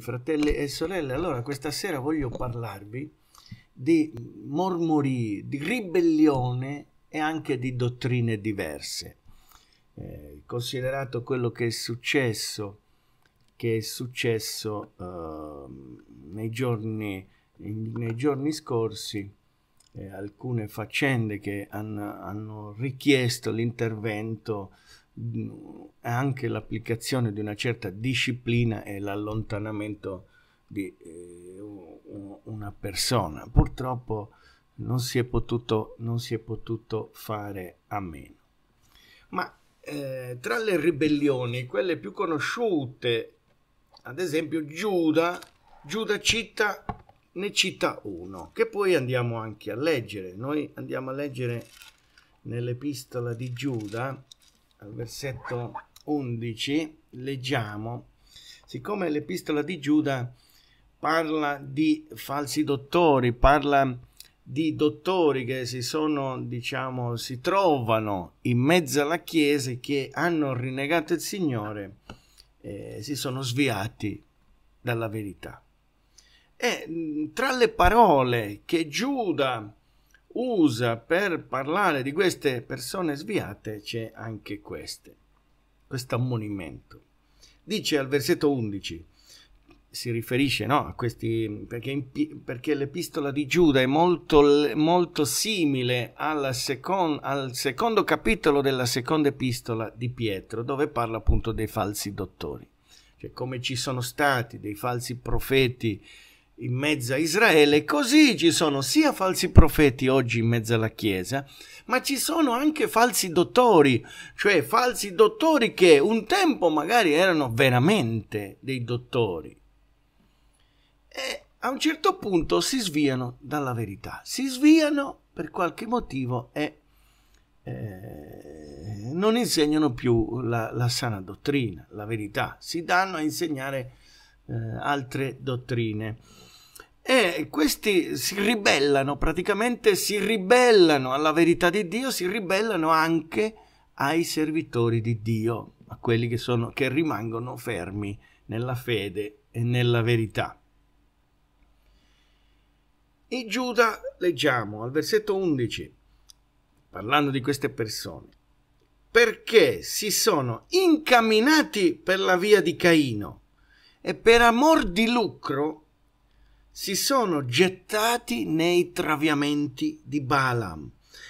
fratelli e sorelle, allora questa sera voglio parlarvi di mormori, di ribellione e anche di dottrine diverse. Eh, considerato quello che è successo, che è successo eh, nei, giorni, in, nei, giorni, scorsi, eh, alcune faccende che hanno, hanno richiesto l'intervento anche l'applicazione di una certa disciplina e l'allontanamento di eh, una persona. Purtroppo non si è potuto, non si è potuto fare a meno. Ma eh, tra le ribellioni, quelle più conosciute, ad esempio Giuda, Giuda cita, ne cita uno, che poi andiamo anche a leggere. Noi andiamo a leggere nell'epistola di Giuda, al versetto 11 leggiamo, siccome l'epistola di Giuda parla di falsi dottori, parla di dottori che si sono, diciamo, si trovano in mezzo alla Chiesa che hanno rinnegato il Signore, eh, si sono sviati dalla verità. E tra le parole che Giuda usa per parlare di queste persone sviate c'è anche queste, questo ammonimento. Dice al versetto 11, si riferisce no, a questi, perché, perché l'epistola di Giuda è molto, molto simile second, al secondo capitolo della seconda epistola di Pietro, dove parla appunto dei falsi dottori, cioè come ci sono stati dei falsi profeti, in mezzo a Israele, così ci sono sia falsi profeti oggi in mezzo alla Chiesa, ma ci sono anche falsi dottori, cioè falsi dottori che un tempo magari erano veramente dei dottori. E a un certo punto si sviano dalla verità, si sviano per qualche motivo e eh, non insegnano più la, la, sana dottrina, la verità, si danno a insegnare eh, altre dottrine. E eh, questi si ribellano, praticamente si ribellano alla verità di Dio, si ribellano anche ai servitori di Dio, a quelli che, sono, che rimangono fermi nella fede e nella verità. E Giuda, leggiamo al versetto 11, parlando di queste persone, perché si sono incamminati per la via di Caino e per amor di lucro si sono gettati nei traviamenti di Balaam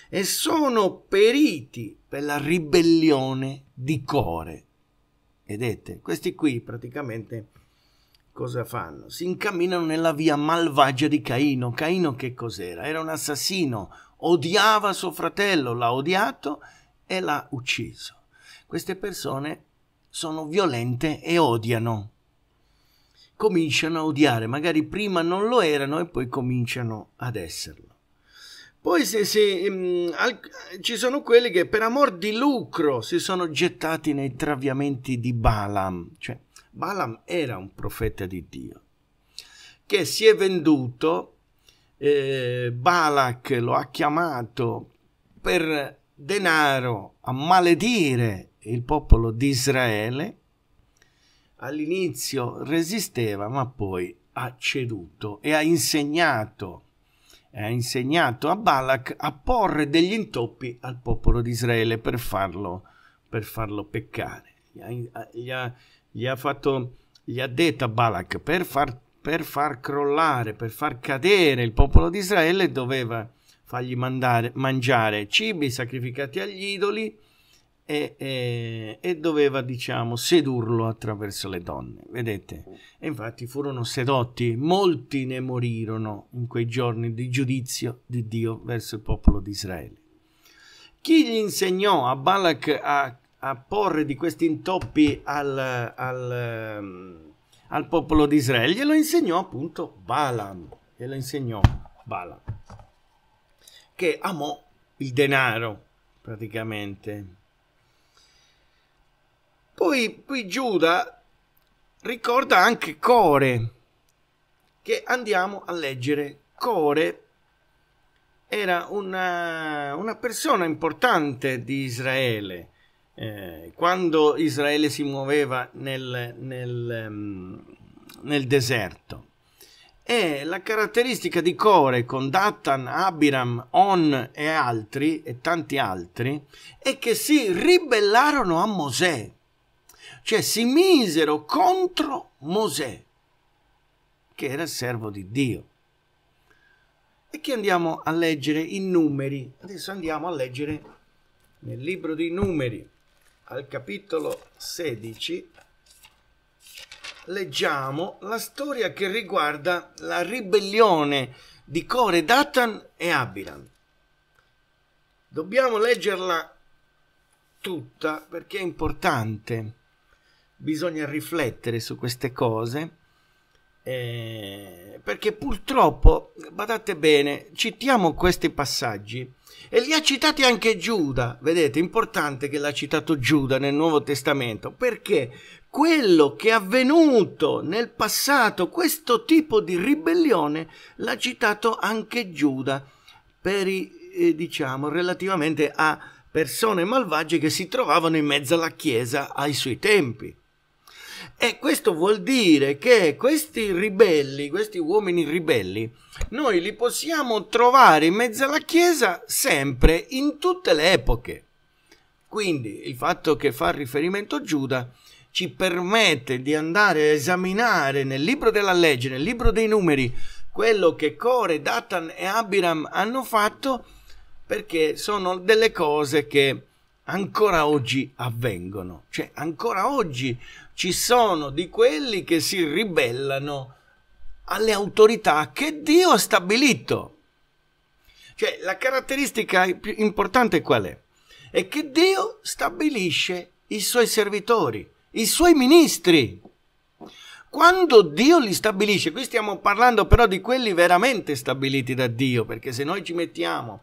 e sono periti per la ribellione di Core. Vedete, questi qui praticamente cosa fanno? Si incamminano nella via malvagia di Caino. Caino che cos'era? Era un assassino, odiava suo fratello, l'ha odiato e l'ha ucciso. Queste persone sono violente e odiano cominciano a odiare, magari prima non lo erano e poi cominciano ad esserlo. Poi se, se, mh, mm, al, ci sono quelli che per amor di lucro si sono gettati nei traviamenti di Balaam, cioè Balaam era un profeta di Dio, che si è venduto, eh, Balak lo ha chiamato per denaro a maledire il popolo di Israele all'inizio resisteva, ma poi ha ceduto e ha insegnato, ha insegnato a Balak a porre degli intoppi al popolo di Israele per farlo, per farlo peccare. Gli ha, gli, ha, gli, ha fatto, gli ha, detto a Balak per far, per far crollare, per far cadere il popolo di Israele doveva fargli mandare, mangiare cibi sacrificati agli idoli e, e, e, doveva, diciamo, sedurlo attraverso le donne, vedete? E infatti furono sedotti, molti ne morirono in quei giorni di giudizio di Dio verso il popolo di Israele. Chi gli insegnò a Balak a, a porre di questi intoppi al, al, al popolo di Israele? Glielo insegnò appunto Balaam, glielo insegnò Balaam, che amò il denaro praticamente poi, poi Giuda ricorda anche Core, che andiamo a leggere. Core era una, una persona importante di Israele. Eh, quando Israele si muoveva nel, nel, ehm, nel, deserto. E la caratteristica di Core con Datan, Abiram, On e altri, e tanti altri, è che si ribellarono a Mosè cioè si misero contro Mosè, che era servo di Dio. E che andiamo a leggere in numeri. Adesso andiamo a leggere nel libro dei numeri, al capitolo 16, leggiamo la storia che riguarda la ribellione di Core, Datan e Abiram. Dobbiamo leggerla tutta perché è importante bisogna riflettere su queste cose eh, perché purtroppo, badate bene, citiamo questi passaggi e li ha citati anche Giuda, vedete, importante che l'ha citato Giuda nel Nuovo Testamento, perché quello che è avvenuto nel passato, questo tipo di ribellione, l'ha citato anche Giuda, per, eh, diciamo, relativamente a persone malvagie che si trovavano in mezzo alla Chiesa ai suoi tempi. E questo vuol dire che questi ribelli, questi uomini ribelli, noi li possiamo trovare in mezzo alla Chiesa sempre, in tutte le epoche. Quindi il fatto che fa riferimento a Giuda ci permette di andare a esaminare nel libro della legge, nel libro dei numeri, quello che Core, Datan e Abiram hanno fatto perché sono delle cose che ancora oggi avvengono. Cioè ancora oggi ci sono di quelli che si ribellano alle autorità che Dio ha stabilito. Cioè, la caratteristica più importante qual è? È che Dio stabilisce i suoi servitori, i suoi ministri. Quando Dio li stabilisce, qui stiamo parlando però di quelli veramente stabiliti da Dio, perché se noi ci mettiamo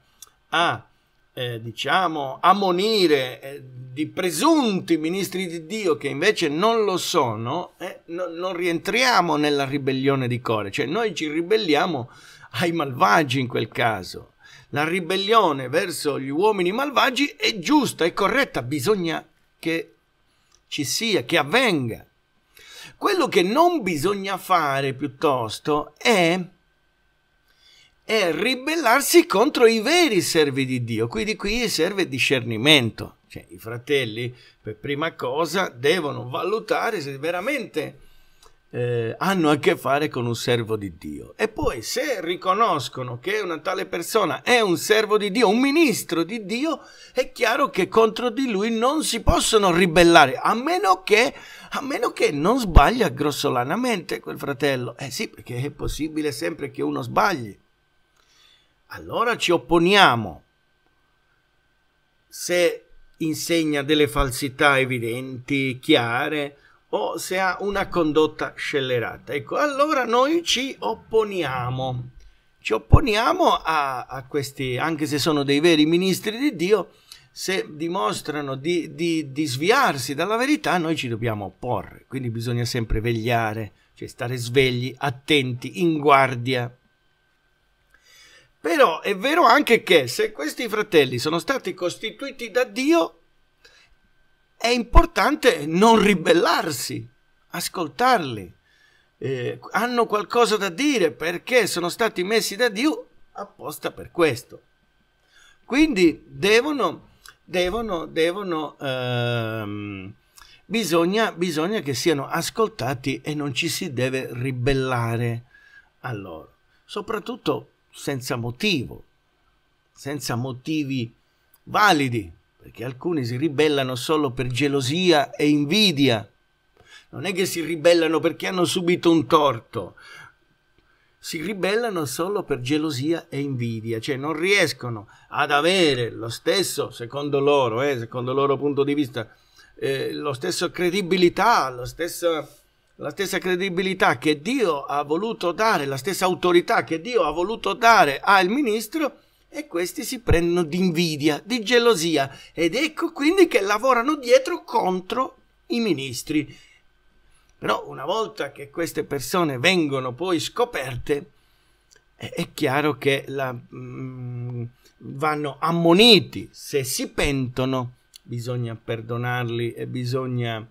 a eh, diciamo, ammonire eh, di presunti ministri di Dio che invece non lo sono, eh, no, non rientriamo nella ribellione di core, cioè noi ci ribelliamo ai malvagi in quel caso. La ribellione verso gli uomini malvagi è giusta, è corretta, bisogna che ci sia, che avvenga. Quello che non bisogna fare piuttosto è è ribellarsi contro i veri servi di Dio. Quindi qui serve discernimento. Cioè, I fratelli, per prima cosa, devono valutare se veramente eh, hanno a che fare con un servo di Dio. E poi, se riconoscono che una tale persona è un servo di Dio, un ministro di Dio, è chiaro che contro di lui non si possono ribellare, a meno che, a meno che non sbaglia grossolanamente quel fratello. Eh sì, perché è possibile sempre che uno sbagli allora ci opponiamo. Se insegna delle falsità evidenti, chiare, o se ha una condotta scellerata. Ecco, allora noi ci opponiamo. Ci opponiamo a, a questi, anche se sono dei veri ministri di Dio, se dimostrano di, di, di, sviarsi dalla verità, noi ci dobbiamo opporre. Quindi bisogna sempre vegliare, cioè stare svegli, attenti, in guardia. Però è vero anche che se questi fratelli sono stati costituiti da Dio, è importante non ribellarsi, ascoltarli. Eh, hanno qualcosa da dire perché sono stati messi da Dio apposta per questo. Quindi devono, devono, devono, ehm, bisogna, bisogna che siano ascoltati e non ci si deve ribellare a loro. Soprattutto senza motivo, senza motivi validi, perché alcuni si ribellano solo per gelosia e invidia. Non è che si ribellano perché hanno subito un torto, si ribellano solo per gelosia e invidia, cioè non riescono ad avere lo stesso, secondo loro, eh, secondo il loro punto di vista, eh, lo stesso credibilità, lo stesso la stessa credibilità che Dio ha voluto dare, la stessa autorità che Dio ha voluto dare al ministro e questi si prendono di invidia, di gelosia ed ecco quindi che lavorano dietro contro i ministri. Però una volta che queste persone vengono poi scoperte, è chiaro che la, mm, vanno ammoniti, se si pentono bisogna perdonarli e bisogna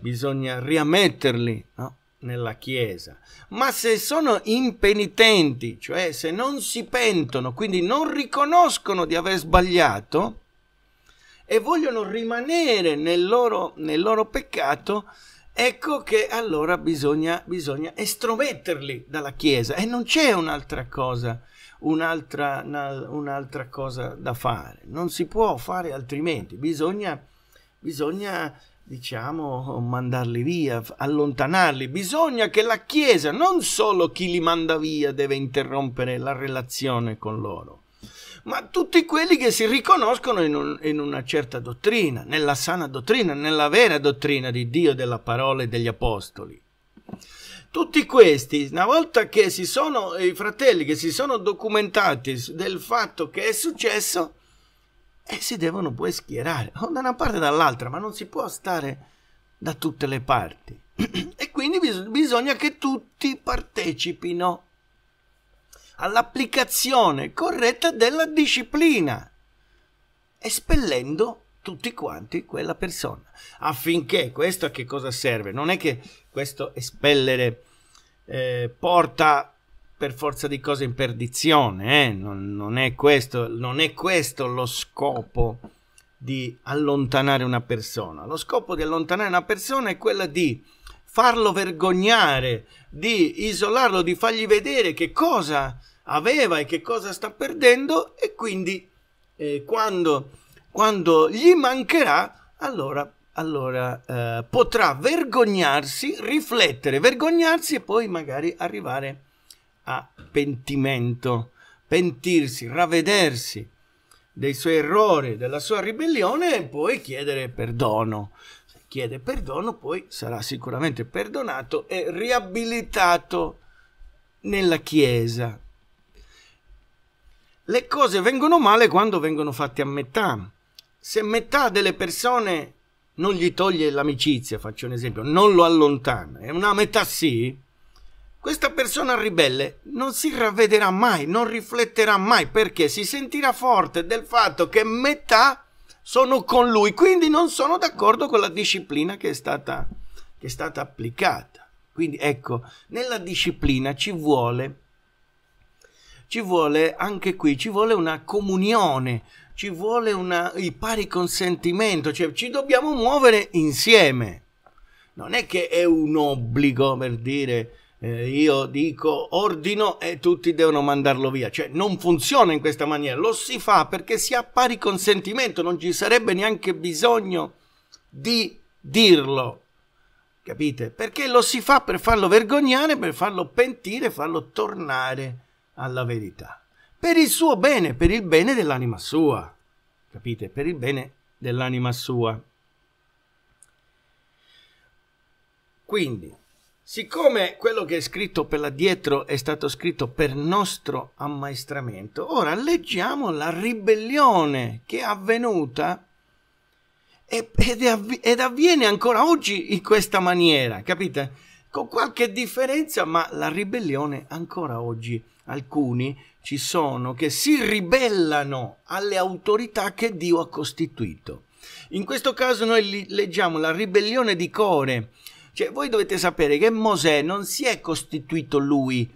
bisogna riammetterli no? nella Chiesa. Ma se sono impenitenti, cioè se non si pentono, quindi non riconoscono di aver sbagliato e vogliono rimanere nel loro, nel loro peccato, ecco che allora bisogna, bisogna estrometterli dalla Chiesa e non c'è un'altra cosa, un'altra, un'altra cosa da fare, non si può fare altrimenti, bisogna, bisogna diciamo, mandarli via, allontanarli. Bisogna che la Chiesa, non solo chi li manda via, deve interrompere la relazione con loro, ma tutti quelli che si riconoscono in, un, in una certa dottrina, nella sana dottrina, nella vera dottrina di Dio, della parola e degli apostoli. Tutti questi, una volta che si sono, i fratelli che si sono documentati del fatto che è successo, e si devono poi schierare o oh, da una parte o dall'altra, ma non si può stare da tutte le parti. e quindi bis- bisogna che tutti partecipino all'applicazione corretta della disciplina, espellendo tutti quanti quella persona. Affinché questo a che cosa serve? Non è che questo espellere eh, porta per forza di cose in perdizione, eh? non, non, è questo, non è questo lo scopo di allontanare una persona. Lo scopo di allontanare una persona è quello di farlo vergognare, di isolarlo, di fargli vedere che cosa aveva e che cosa sta perdendo e quindi eh, quando, quando, gli mancherà, allora, allora eh, potrà vergognarsi, riflettere, vergognarsi e poi magari arrivare a a pentimento, pentirsi, ravvedersi dei suoi errori, della sua ribellione e poi chiedere perdono. Se chiede perdono, poi sarà sicuramente perdonato e riabilitato nella Chiesa. Le cose vengono male quando vengono fatte a metà. Se metà delle persone non gli toglie l'amicizia, faccio un esempio, non lo allontana, e una metà sì, questa persona ribelle non si ravvederà mai, non rifletterà mai perché si sentirà forte del fatto che metà sono con lui, quindi non sono d'accordo con la disciplina che è stata, che è stata applicata. Quindi ecco, nella disciplina ci vuole, ci vuole anche qui, ci vuole una comunione, ci vuole una, il pari consentimento, cioè ci dobbiamo muovere insieme. Non è che è un obbligo per dire eh, io dico ordino e tutti devono mandarlo via, cioè non funziona in questa maniera, lo si fa perché si ha pari consentimento, non ci sarebbe neanche bisogno di dirlo. Capite? Perché lo si fa per farlo vergognare, per farlo pentire, farlo tornare alla verità. Per il suo bene, per il bene dell'anima sua. Capite? Per il bene dell'anima sua. Quindi, Siccome quello che è scritto per l'addietro è stato scritto per nostro ammaestramento, ora leggiamo la ribellione che è avvenuta ed, avvi- ed, avviene ancora oggi in questa maniera, capite? Con qualche differenza, ma la ribellione ancora oggi alcuni ci sono che si ribellano alle autorità che Dio ha costituito. In questo caso noi leggiamo la ribellione di Core cioè, voi dovete sapere che Mosè non si è costituito lui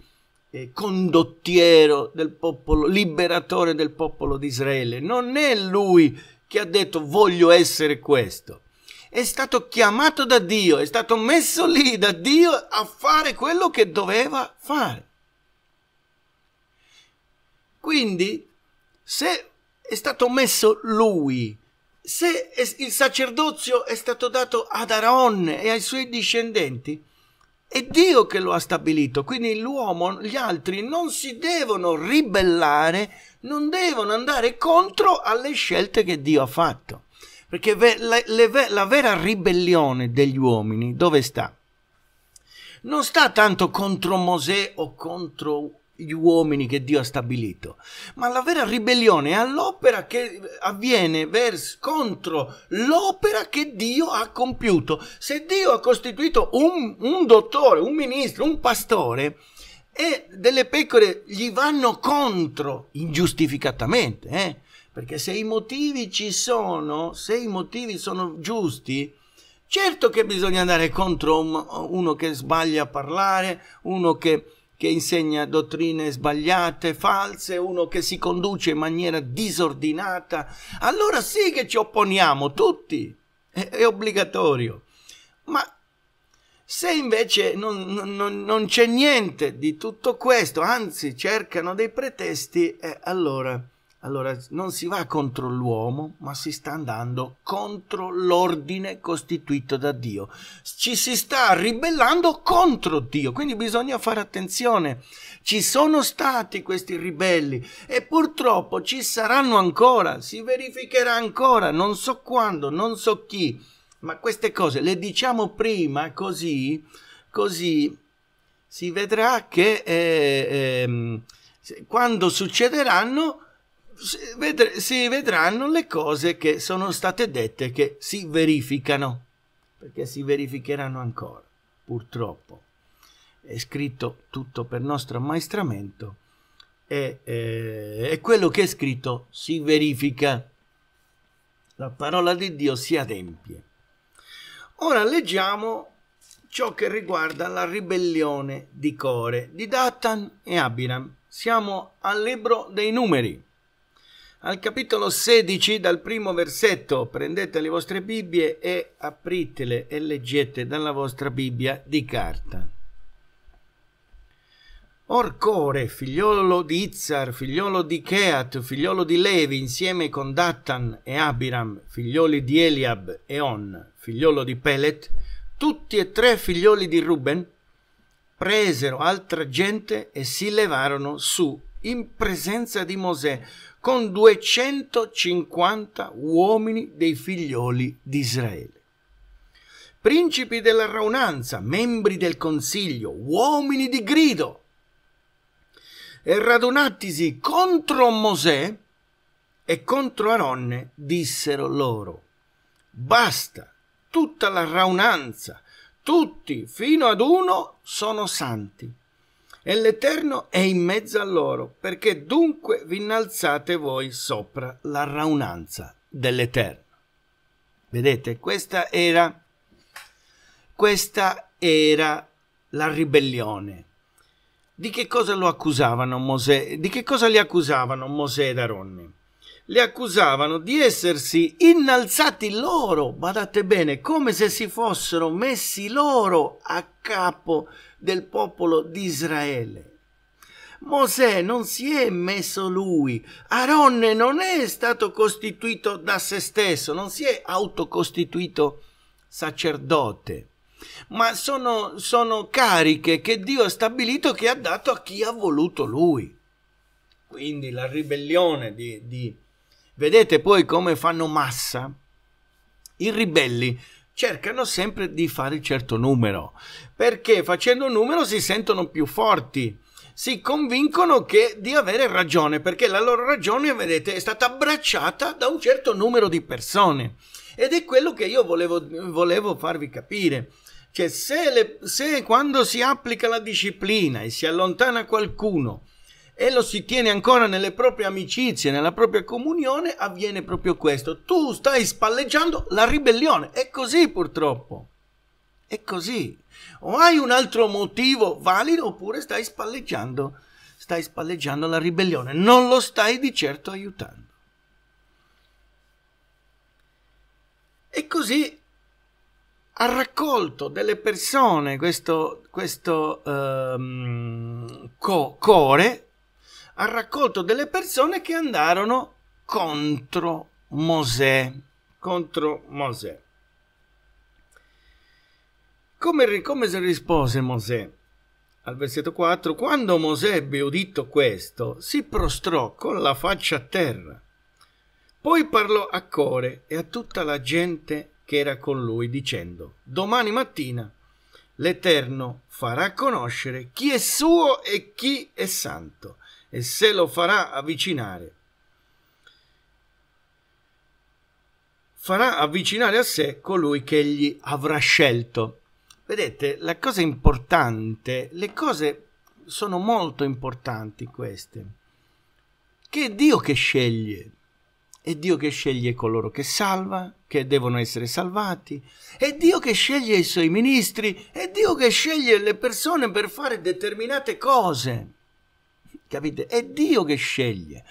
eh, condottiero del popolo, liberatore del popolo di Israele. Non è lui che ha detto voglio essere questo. È stato chiamato da Dio, è stato messo lì da Dio a fare quello che doveva fare. Quindi, se è stato messo lui se il sacerdozio è stato dato ad Aaron e ai suoi discendenti, è Dio che lo ha stabilito, quindi l'uomo, gli altri non si devono ribellare, non devono andare contro alle scelte che Dio ha fatto. Perché la, la, la vera ribellione degli uomini dove sta? Non sta tanto contro Mosè o contro gli uomini che Dio ha stabilito, ma la vera ribellione è all'opera che avviene vers- contro l'opera che Dio ha compiuto. Se Dio ha costituito un, un dottore, un ministro, un pastore, e delle pecore gli vanno contro ingiustificatamente, eh? perché se i motivi ci sono, se i motivi sono giusti, certo che bisogna andare contro un, uno che sbaglia a parlare, uno che che insegna dottrine sbagliate, false, uno che si conduce in maniera disordinata, allora sì che ci opponiamo tutti, è, è obbligatorio. Ma se invece non, non, non c'è niente di tutto questo, anzi cercano dei pretesti, eh, allora allora, non si va contro l'uomo, ma si sta andando contro l'ordine costituito da Dio. Ci si sta ribellando contro Dio, quindi bisogna fare attenzione. Ci sono stati questi ribelli e purtroppo ci saranno ancora, si verificherà ancora, non so quando, non so chi, ma queste cose le diciamo prima così, così si vedrà che eh, eh, quando succederanno si vedranno le cose che sono state dette che si verificano, perché si verificheranno ancora, purtroppo. È scritto tutto per nostro ammaestramento e, eh, e quello che è scritto si verifica. La parola di Dio si adempie. Ora leggiamo ciò che riguarda la ribellione di Core di Datan e Abiram. Siamo al libro dei numeri. Al capitolo 16, dal primo versetto, prendete le vostre Bibbie e apritele e leggete dalla vostra Bibbia di carta. Orcore, figliolo di Izzar, figliolo di Keat, figliolo di Levi, insieme con Dattan e Abiram, figlioli di Eliab e On, figliolo di Pelet, tutti e tre figlioli di Ruben, presero altra gente e si levarono su in presenza di Mosè con 250 uomini dei figlioli di Israele. Principi della raunanza, membri del consiglio, uomini di grido, e radunatisi contro Mosè e contro Aronne, dissero loro, basta, tutta la raunanza, tutti fino ad uno sono santi e l'Eterno è in mezzo a loro, perché dunque vi innalzate voi sopra la raunanza dell'Eterno. Vedete, questa era, questa era la ribellione. Di che cosa lo accusavano Mosè? Di che cosa li accusavano Mosè ed Aronne? Li accusavano di essersi innalzati loro, badate bene, come se si fossero messi loro a capo del popolo di Israele. Mosè non si è messo lui, Aronne non è stato costituito da se stesso, non si è autocostituito sacerdote, ma sono, sono cariche che Dio ha stabilito che ha dato a chi ha voluto lui. Quindi la ribellione di, di... Vedete poi come fanno massa? I ribelli cercano sempre di fare il certo numero perché facendo un numero si sentono più forti si convincono che, di avere ragione, perché la loro ragione, vedete, è stata abbracciata da un certo numero di persone. Ed è quello che io volevo, volevo farvi capire. Cioè, se, le, se quando si applica la disciplina e si allontana qualcuno e lo si tiene ancora nelle proprie amicizie, nella propria comunione, avviene proprio questo. Tu stai spalleggiando la ribellione. È così purtroppo. È così. O hai un altro motivo valido oppure stai spalleggiando, stai spalleggiando la ribellione. Non lo stai di certo aiutando. E così ha raccolto delle persone questo, questo um, co- core, ha raccolto delle persone che andarono contro Mosè, contro Mosè. Come, come rispose Mosè? Al versetto 4, quando Mosè ebbe udito questo, si prostrò con la faccia a terra. Poi parlò a Core e a tutta la gente che era con lui, dicendo, domani mattina l'Eterno farà conoscere chi è suo e chi è santo, e se lo farà avvicinare. Farà avvicinare a sé colui che egli avrà scelto. Vedete, la cosa importante, le cose sono molto importanti queste, che è Dio che sceglie, è Dio che sceglie coloro che salva, che devono essere salvati, è Dio che sceglie i suoi ministri, è Dio che sceglie le persone per fare determinate cose. Capite? È Dio che sceglie.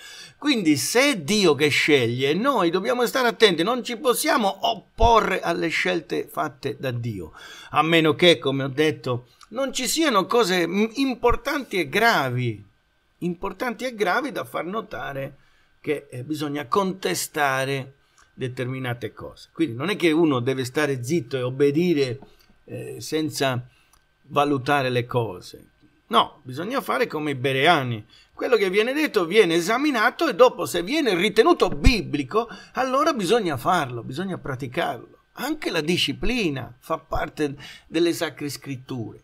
Quindi se è Dio che sceglie, noi dobbiamo stare attenti, non ci possiamo opporre alle scelte fatte da Dio, a meno che, come ho detto, non ci siano cose importanti e gravi, importanti e gravi da far notare che eh, bisogna contestare determinate cose. Quindi non è che uno deve stare zitto e obbedire eh, senza valutare le cose. No, bisogna fare come i bereani quello che viene detto viene esaminato e dopo se viene ritenuto biblico, allora bisogna farlo, bisogna praticarlo. Anche la disciplina fa parte delle sacre scritture.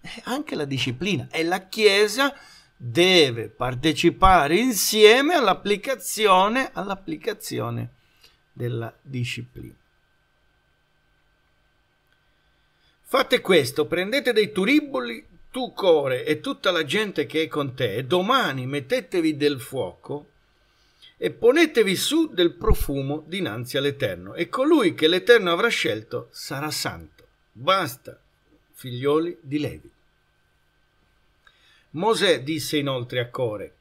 Eh, anche la disciplina e la Chiesa deve partecipare insieme all'applicazione, all'applicazione della disciplina. Fate questo, prendete dei turiboli tu Core e tutta la gente che è con te, domani mettetevi del fuoco e ponetevi su del profumo dinanzi all'Eterno, e colui che l'Eterno avrà scelto sarà santo. Basta, figlioli di Levi. Mosè disse inoltre a Core,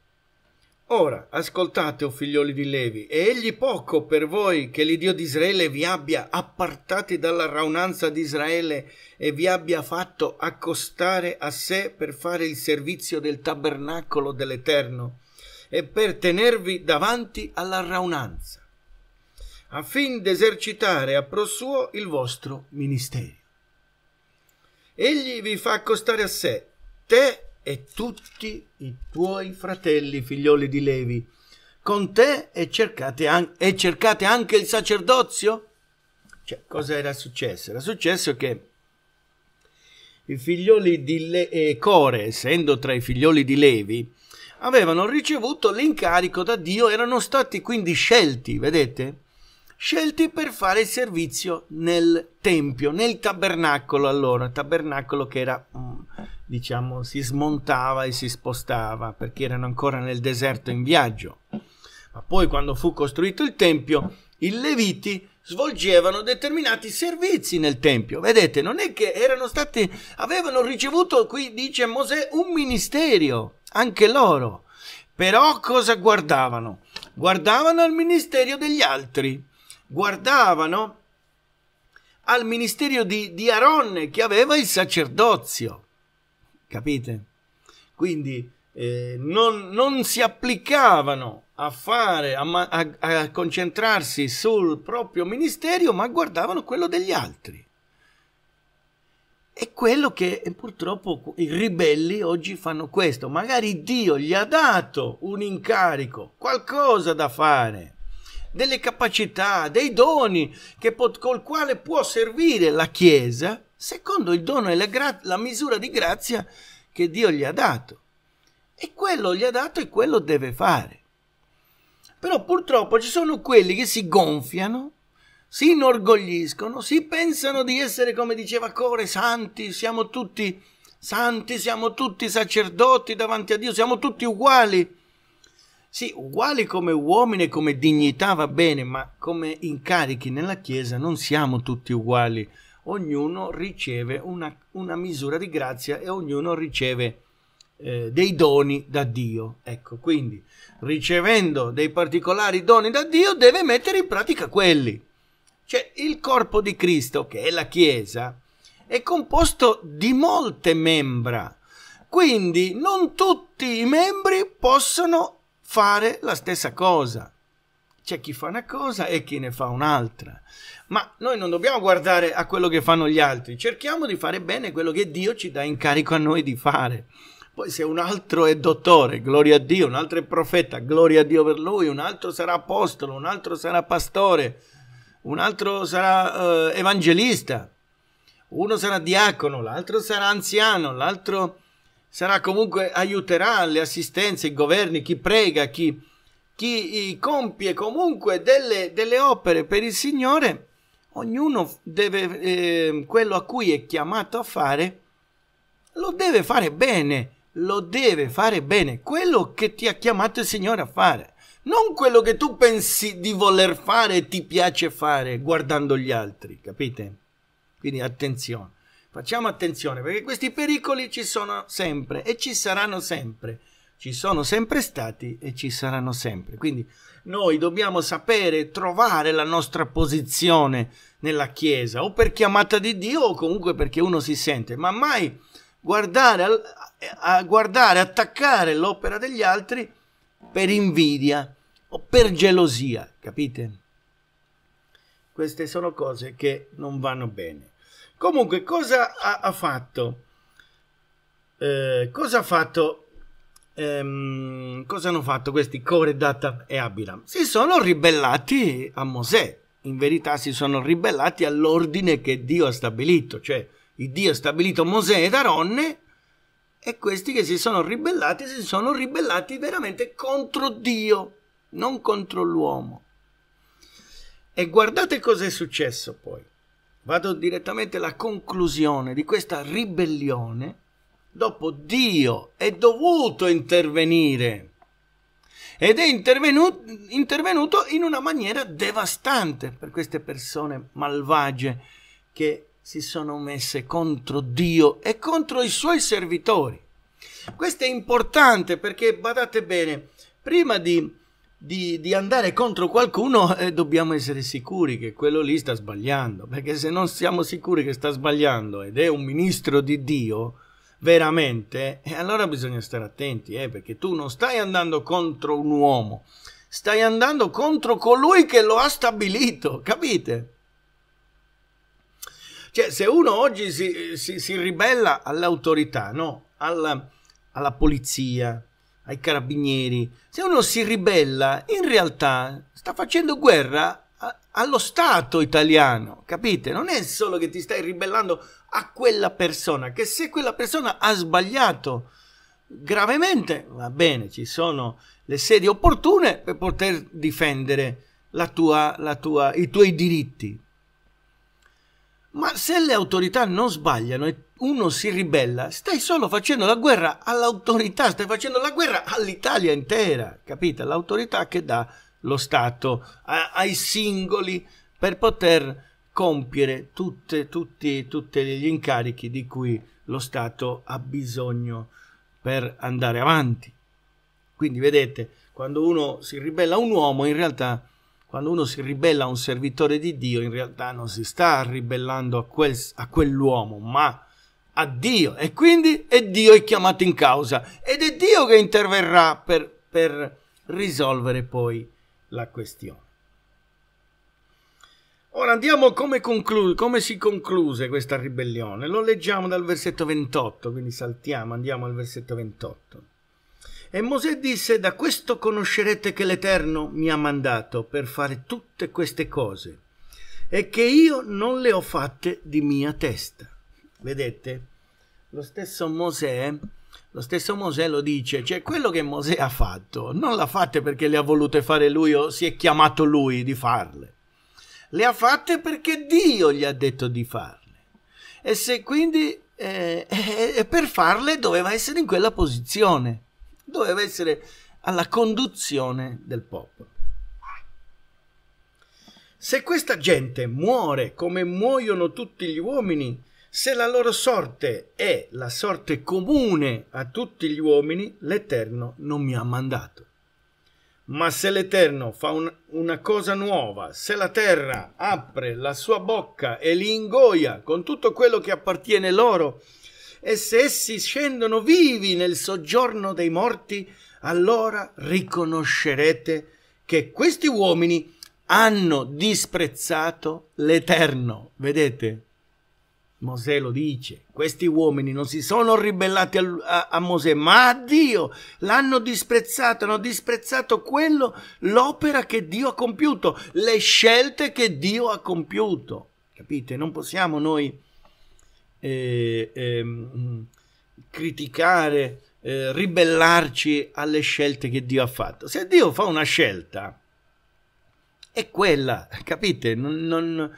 Ora, ascoltate, o figlioli di Levi, e egli poco per voi che l'Idio di Israele vi abbia appartati dalla raunanza di Israele e vi abbia fatto accostare a sé per fare il servizio del tabernacolo dell'Eterno e per tenervi davanti alla raunanza, affin d'esercitare a pro suo il vostro ministero. Egli vi fa accostare a sé, te e tutti i tuoi fratelli figlioli di Levi con te e cercate, an- e cercate anche il sacerdozio? Cioè, cosa era successo? Era successo che i figlioli di Le- eh, Core, essendo tra i figlioli di Levi, avevano ricevuto l'incarico da Dio, erano stati quindi scelti, vedete? Scelti per fare il servizio nel tempio, nel tabernacolo allora, tabernacolo che era mm, diciamo, si smontava e si spostava perché erano ancora nel deserto in viaggio. Ma poi quando fu costruito il Tempio, i Leviti svolgevano determinati servizi nel Tempio. Vedete, non è che erano stati, avevano ricevuto, qui dice Mosè, un ministero, anche loro. Però cosa guardavano? Guardavano al ministero degli altri, guardavano al ministero di, di Aronne che aveva il sacerdozio. Capite? Quindi eh, non, non, si applicavano a fare, a, a, a concentrarsi sul proprio ministero, ma guardavano quello degli altri. È quello che eh, purtroppo i ribelli oggi fanno questo. Magari Dio gli ha dato un incarico, qualcosa da fare, delle capacità, dei doni che, col quale può servire la Chiesa, secondo il dono e la, la, misura di grazia che Dio gli ha dato. E quello gli ha dato e quello deve fare. Però purtroppo ci sono quelli che si gonfiano, si inorgogliscono, si pensano di essere, come diceva Core, santi, siamo tutti santi, siamo tutti sacerdoti davanti a Dio, siamo tutti uguali. Sì, uguali come uomini, e come dignità va bene, ma come incarichi nella Chiesa non siamo tutti uguali ognuno riceve una, una misura di grazia e ognuno riceve eh, dei doni da Dio. Ecco, quindi ricevendo dei particolari doni da Dio deve mettere in pratica quelli. Cioè il corpo di Cristo, che è la Chiesa, è composto di molte membra. Quindi non tutti i membri possono fare la stessa cosa c'è chi fa una cosa e chi ne fa un'altra. Ma noi non dobbiamo guardare a quello che fanno gli altri, cerchiamo di fare bene quello che Dio ci dà in carico a noi di fare. Poi se un altro è dottore, gloria a Dio, un altro è profeta, gloria a Dio per lui, un altro sarà apostolo, un altro sarà pastore, un altro sarà uh, evangelista, uno sarà diacono, l'altro sarà anziano, l'altro sarà comunque aiuterà le assistenze, i governi, chi prega, chi chi compie comunque delle, delle opere per il Signore, ognuno deve eh, quello a cui è chiamato a fare, lo deve fare bene, lo deve fare bene, quello che ti ha chiamato il Signore a fare, non quello che tu pensi di voler fare e ti piace fare guardando gli altri, capite? Quindi attenzione, facciamo attenzione perché questi pericoli ci sono sempre e ci saranno sempre ci sono sempre stati e ci saranno sempre. Quindi noi dobbiamo sapere trovare la nostra posizione nella Chiesa, o per chiamata di Dio o comunque perché uno si sente, ma mai guardare, a guardare attaccare l'opera degli altri per invidia o per gelosia, capite? Queste sono cose che non vanno bene. Comunque, cosa ha, ha fatto? Eh, cosa ha fatto ehm, cosa hanno fatto questi Core Coredat e Abiram? Si sono ribellati a Mosè, in verità si sono ribellati all'ordine che Dio ha stabilito, cioè il Dio ha stabilito Mosè ed Aronne e questi che si sono ribellati si sono ribellati veramente contro Dio, non contro l'uomo. E guardate cosa è successo poi. Vado direttamente alla conclusione di questa ribellione dopo Dio è dovuto intervenire. Ed è intervenuto, intervenuto in una maniera devastante per queste persone malvagie che si sono messe contro Dio e contro i suoi servitori. Questo è importante perché, badate bene, prima di, di, di andare contro qualcuno eh, dobbiamo essere sicuri che quello lì sta sbagliando, perché se non siamo sicuri che sta sbagliando ed è un ministro di Dio, veramente, e allora bisogna stare attenti, eh, perché tu non stai andando contro un uomo, stai andando contro colui che lo ha stabilito, capite? Cioè, se uno oggi si, si, si ribella all'autorità, no? alla, alla polizia, ai carabinieri, se uno si ribella, in realtà sta facendo guerra allo Stato italiano, capite? Non è solo che ti stai ribellando a quella persona, che se quella persona ha sbagliato gravemente, va bene, ci sono le sedi opportune per poter difendere la tua, la tua, i tuoi diritti. Ma se le autorità non sbagliano e uno si ribella, stai solo facendo la guerra all'autorità, stai facendo la guerra all'Italia intera, capite? L'autorità che dà lo Stato, a, ai singoli per poter compiere tutti gli incarichi di cui lo Stato ha bisogno per andare avanti. Quindi vedete, quando uno si ribella a un uomo, in realtà, quando uno si ribella a un servitore di Dio, in realtà non si sta ribellando a, quel, a quell'uomo, ma a Dio. E quindi è Dio è chiamato in causa ed è Dio che interverrà per, per risolvere poi la questione. Ora andiamo come, conclu- come si concluse questa ribellione. Lo leggiamo dal versetto 28, quindi saltiamo, andiamo al versetto 28. E Mosè disse, da questo conoscerete che l'Eterno mi ha mandato per fare tutte queste cose e che io non le ho fatte di mia testa. Vedete? Lo stesso Mosè lo stesso Mosè lo dice, cioè quello che Mosè ha fatto, non l'ha fatte perché le ha volute fare lui o si è chiamato lui di farle. Le ha fatte perché Dio gli ha detto di farle. E se quindi eh, eh, per farle doveva essere in quella posizione, doveva essere alla conduzione del popolo. Se questa gente muore come muoiono tutti gli uomini, se la loro sorte è la sorte comune a tutti gli uomini, l'Eterno non mi ha mandato. Ma se l'Eterno fa un, una cosa nuova, se la terra apre la sua bocca e li ingoia con tutto quello che appartiene loro, e se essi scendono vivi nel soggiorno dei morti, allora riconoscerete che questi uomini hanno disprezzato l'Eterno. Vedete? Mosè lo dice, questi uomini non si sono ribellati a, a, a Mosè, ma a Dio l'hanno disprezzato, hanno disprezzato quello, l'opera che Dio ha compiuto, le scelte che Dio ha compiuto. Capite? Non possiamo noi eh, eh, criticare, eh, ribellarci alle scelte che Dio ha fatto. Se Dio fa una scelta, è quella, capite? non, non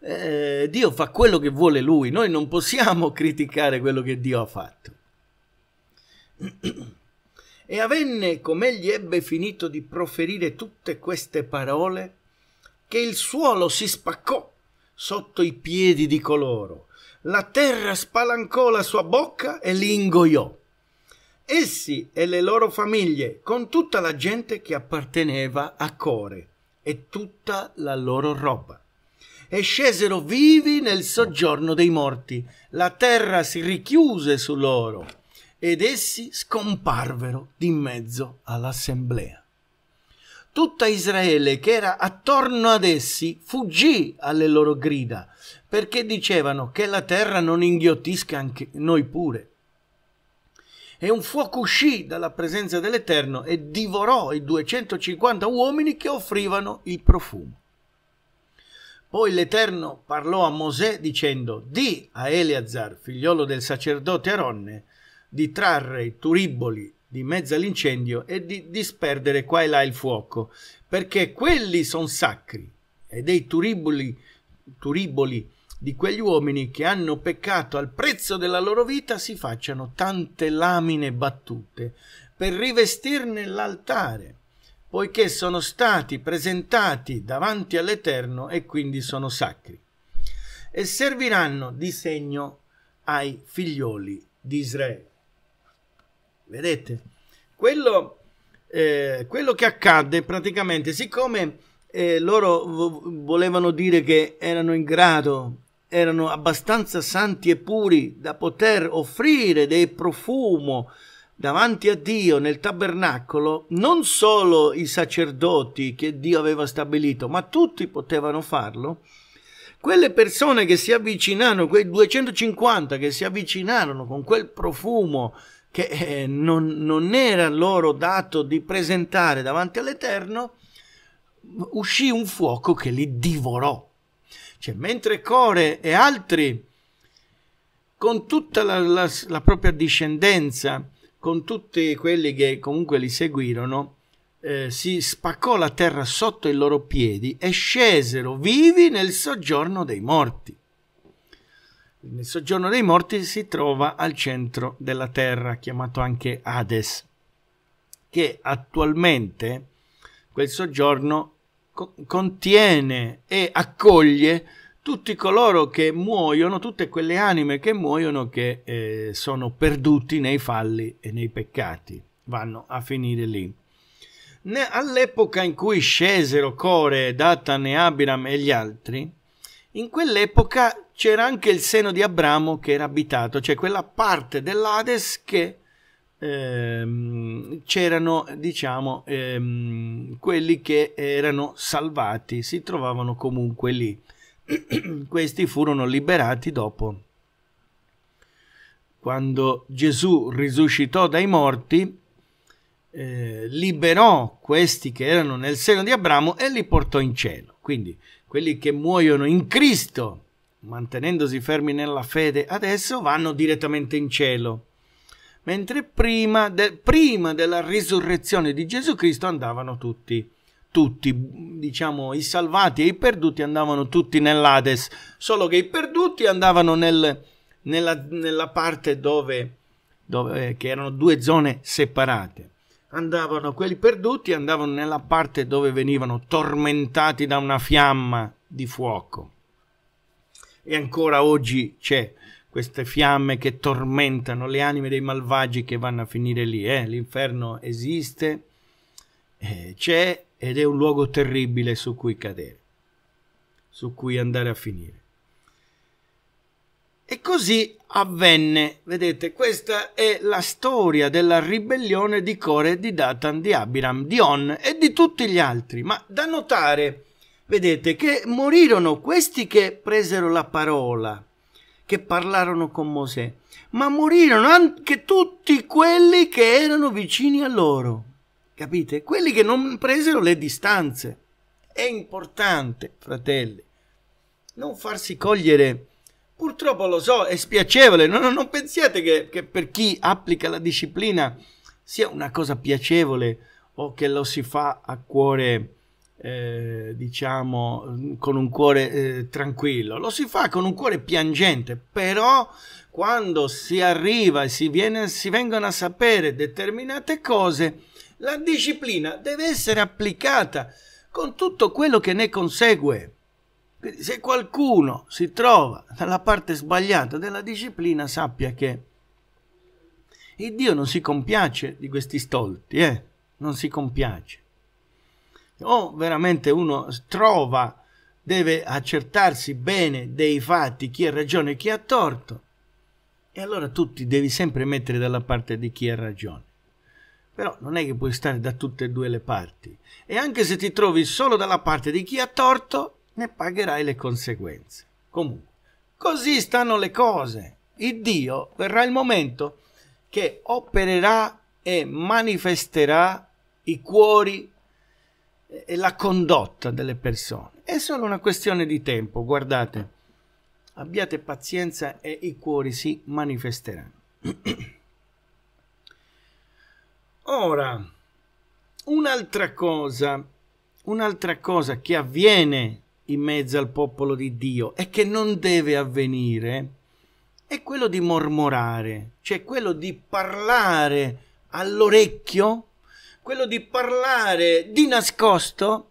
eh, Dio fa quello che vuole lui, noi non possiamo criticare quello che Dio ha fatto. E avvenne, com'egli ebbe finito di proferire tutte queste parole, che il suolo si spaccò sotto i piedi di coloro, la terra spalancò la sua bocca e li ingoiò. Essi e le loro famiglie, con tutta la gente che apparteneva a Core e tutta la loro roba e scesero vivi nel soggiorno dei morti. La terra si richiuse su loro ed essi scomparvero di mezzo all'assemblea. Tutta Israele che era attorno ad essi fuggì alle loro grida, perché dicevano che la terra non inghiottisca anche noi pure e un fuoco uscì dalla presenza dell'Eterno e divorò i 250 uomini che offrivano il profumo. Poi l'Eterno parlò a Mosè dicendo «Di a Eleazar, figliolo del sacerdote Aronne, di trarre i turiboli di mezzo all'incendio e di disperdere qua e là il fuoco, perché quelli sono sacri, e dei turiboli, turiboli di quegli uomini che hanno peccato al prezzo della loro vita si facciano tante lamine battute per rivestirne l'altare» poiché sono stati presentati davanti all'Eterno e quindi sono sacri, e serviranno di segno ai figlioli di Israele. Vedete? Quello, eh, quello che accadde praticamente, siccome eh, loro volevano dire che erano in grado, erano abbastanza santi e puri da poter offrire dei profumo, davanti a Dio nel tabernacolo non solo i sacerdoti che Dio aveva stabilito, ma tutti potevano farlo, quelle persone che si avvicinarono, quei 250 che si avvicinarono con quel profumo che eh, non, non era loro dato di presentare davanti all'Eterno, uscì un fuoco che li divorò. Cioè, mentre Core e altri, con tutta la, la, la propria discendenza, con tutti quelli che comunque li seguirono, eh, si spaccò la terra sotto i loro piedi e scesero vivi nel soggiorno dei morti. Nel soggiorno dei morti si trova al centro della terra, chiamato anche Hades, che attualmente quel soggiorno co- contiene e accoglie tutti coloro che muoiono, tutte quelle anime che muoiono che eh, sono perduti nei falli e nei peccati, vanno a finire lì. all'epoca in cui scesero Core, Datan e Abiram e gli altri, in quell'epoca c'era anche il seno di Abramo che era abitato, cioè quella parte dell'Ades che ehm, c'erano, diciamo, ehm, quelli che erano salvati, si trovavano comunque lì. questi furono liberati dopo. Quando Gesù risuscitò dai morti, eh, liberò questi che erano nel seno di Abramo e li portò in cielo. Quindi quelli che muoiono in Cristo, mantenendosi fermi nella fede, adesso vanno direttamente in cielo mentre prima, de, prima, della risurrezione di Gesù Cristo andavano tutti in cielo tutti, diciamo, i salvati e i perduti andavano tutti nell'Ades, solo che i perduti andavano nel, nella, nella, parte dove, dove eh, che erano due zone separate. Andavano quelli perduti andavano nella parte dove venivano tormentati da una fiamma di fuoco. E ancora oggi c'è queste fiamme che tormentano le anime dei malvagi che vanno a finire lì. Eh? L'inferno esiste, eh, c'è ed è un luogo terribile su cui cadere, su cui andare a finire. E così avvenne, vedete, questa è la storia della ribellione di Core, di Datan, di Abiram, di On e di tutti gli altri. Ma da notare, vedete, che morirono questi che presero la parola, che parlarono con Mosè, ma morirono anche tutti quelli che erano vicini a loro. Capite? Quelli che non presero le distanze. È importante, fratelli, non farsi cogliere. Purtroppo lo so, è spiacevole. Non, non pensiate che, che per chi applica la disciplina sia una cosa piacevole o che lo si fa a cuore. Eh, diciamo con un cuore eh, tranquillo, lo si fa con un cuore piangente, però quando si arriva e si, viene, si vengono a sapere determinate cose, la disciplina deve essere applicata con tutto quello che ne consegue. Quindi se qualcuno si trova dalla parte sbagliata della disciplina, sappia che il Dio non si compiace di questi stolti, eh? non si compiace. O veramente uno trova, deve accertarsi bene dei fatti, chi ha ragione e chi ha torto, e allora tu ti devi sempre mettere dalla parte di chi ha ragione. Però non è che puoi stare da tutte e due le parti. E anche se ti trovi solo dalla parte di chi ha torto, ne pagherai le conseguenze. Comunque, così stanno le cose. Il Dio verrà il momento che opererà e manifesterà i cuori e la condotta delle persone. È solo una questione di tempo, guardate Abbiate pazienza e i cuori si manifesteranno. Ora, un'altra cosa, un'altra cosa che avviene in mezzo al popolo di Dio e che non deve avvenire è quello di mormorare, cioè quello di parlare all'orecchio, quello di parlare di nascosto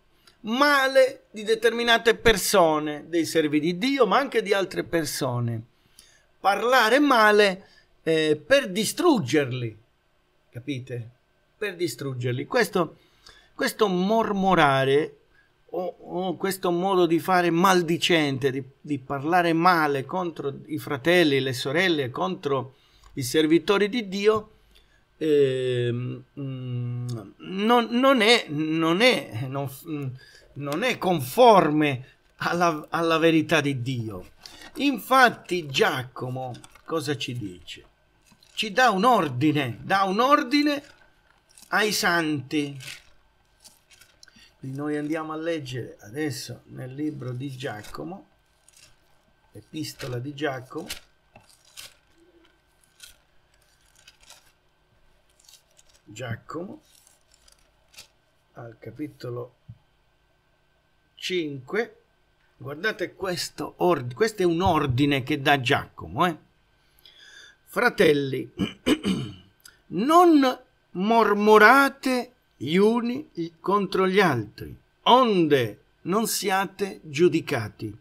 male di determinate persone, dei servi di Dio, ma anche di altre persone. Parlare male eh, per distruggerli, capite? Per distruggerli. Questo, questo mormorare o, o, questo modo di fare maldicente, di, di parlare male contro i fratelli, le sorelle, contro i servitori di Dio, eh, non, non, è, non è, non, non è conforme alla, alla verità di Dio. Infatti Giacomo cosa ci dice? Ci dà un ordine, dà un ordine ai santi. Quindi noi andiamo a leggere adesso nel libro di Giacomo, epistola di Giacomo, Giacomo al capitolo 5, guardate questo, ordine, questo è un ordine che dà Giacomo, eh? Fratelli, non mormorate gli uni contro gli altri, onde non siate giudicati.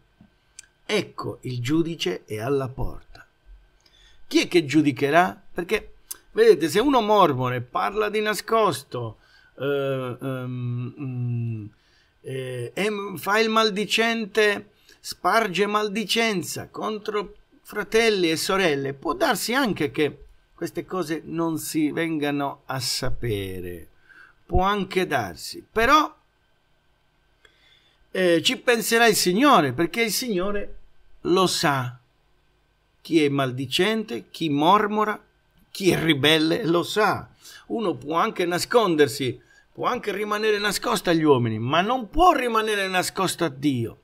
Ecco, il giudice è alla porta. Chi è che giudicherà? Perché, vedete, se uno mormore parla di nascosto, eh, um, eh, fa il maldicente, sparge maldicenza contro fratelli e sorelle, può darsi anche che queste cose non si vengano a sapere, può anche darsi, però eh, ci penserà il Signore, perché il Signore lo sa. Chi è maldicente, chi mormora, chi è ribelle, lo sa. Uno può anche nascondersi può anche rimanere nascosta agli uomini, ma non può rimanere nascosta a Dio.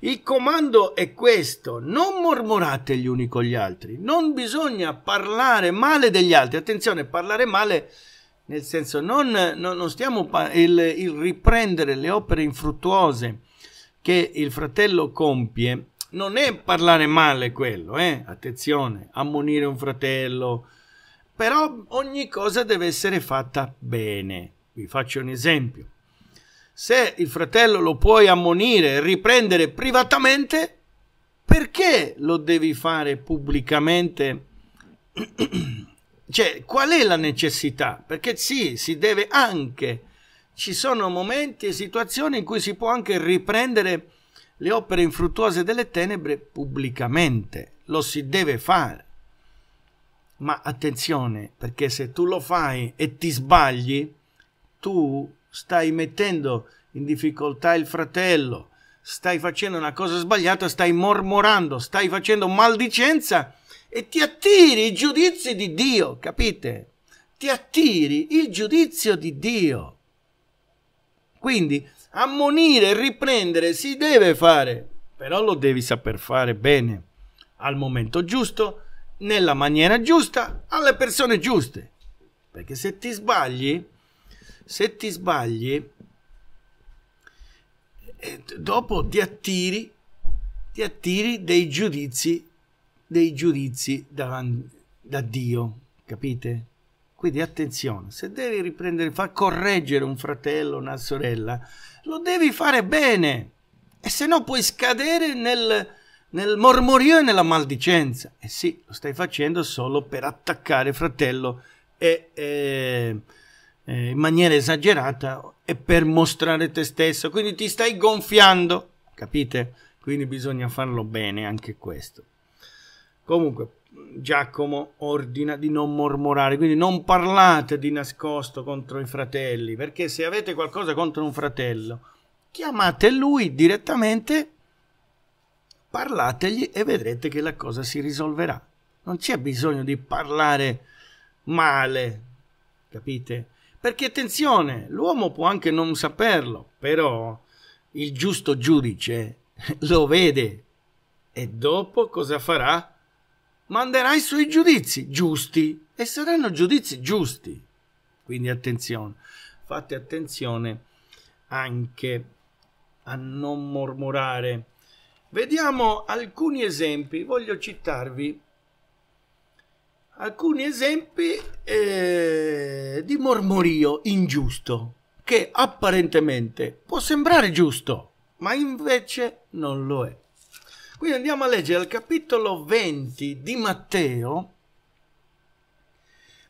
Il comando è questo, non mormorate gli uni con gli altri, non bisogna parlare male degli altri, attenzione, parlare male nel senso non, non, non stiamo pa- il, il riprendere le opere infruttuose che il fratello compie, non è parlare male quello, eh? attenzione, ammonire un fratello, però ogni cosa deve essere fatta bene vi faccio un esempio. Se il fratello lo puoi ammonire e riprendere privatamente, perché lo devi fare pubblicamente? cioè, qual è la necessità? Perché sì, si deve anche, ci sono momenti e situazioni in cui si può anche riprendere le opere infruttuose delle tenebre pubblicamente, lo si deve fare. Ma attenzione, perché se tu lo fai e ti sbagli, tu stai mettendo in difficoltà il fratello, stai facendo una cosa sbagliata, stai mormorando, stai facendo maldicenza e ti attiri i giudizi di Dio, capite? Ti attiri il giudizio di Dio. Quindi ammonire, riprendere si deve fare, però lo devi saper fare bene, al momento giusto, nella maniera giusta, alle persone giuste. Perché se ti sbagli, se ti sbagli, eh, dopo ti attiri, ti attiri dei giudizi, dei giudizi da, da Dio, capite? Quindi attenzione, se devi riprendere, far correggere un fratello, una sorella, lo devi fare bene, e se no puoi scadere nel, nel mormorio e nella maldicenza. E eh sì, lo stai facendo solo per attaccare fratello e, e, eh, in maniera esagerata e per mostrare te stesso, quindi ti stai gonfiando, capite? Quindi bisogna farlo bene anche questo. Comunque, Giacomo ordina di non mormorare, quindi non parlate di nascosto contro i fratelli, perché se avete qualcosa contro un fratello, chiamate lui direttamente, parlategli e vedrete che la cosa si risolverà. Non c'è bisogno di parlare male, capite? Perché attenzione, l'uomo può anche non saperlo, però il giusto giudice lo vede e dopo cosa farà? Manderà i suoi giudizi giusti e saranno giudizi giusti. Quindi attenzione, fate attenzione anche a non mormorare. Vediamo alcuni esempi, voglio citarvi alcuni esempi eh, di mormorio ingiusto, che apparentemente può sembrare giusto, ma invece non lo è. Quindi andiamo a leggere al capitolo 20 di Matteo.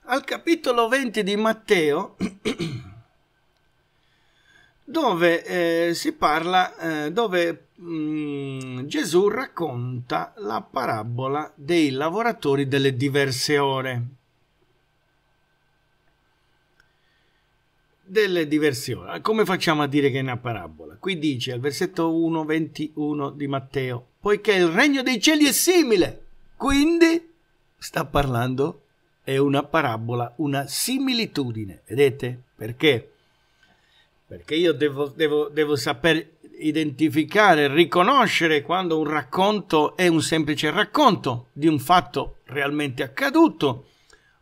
Al capitolo 20 di Matteo, dove eh, si parla, eh, dove Mm, Gesù racconta la parabola dei lavoratori delle diverse ore. Delle diverse ore. Come facciamo a dire che è una parabola? Qui dice al versetto 1:21 di Matteo, poiché il regno dei cieli è simile, quindi sta parlando è una parabola, una similitudine. Vedete? Perché? Perché io devo, devo, devo sapere identificare, riconoscere quando un racconto è un semplice racconto di un fatto realmente accaduto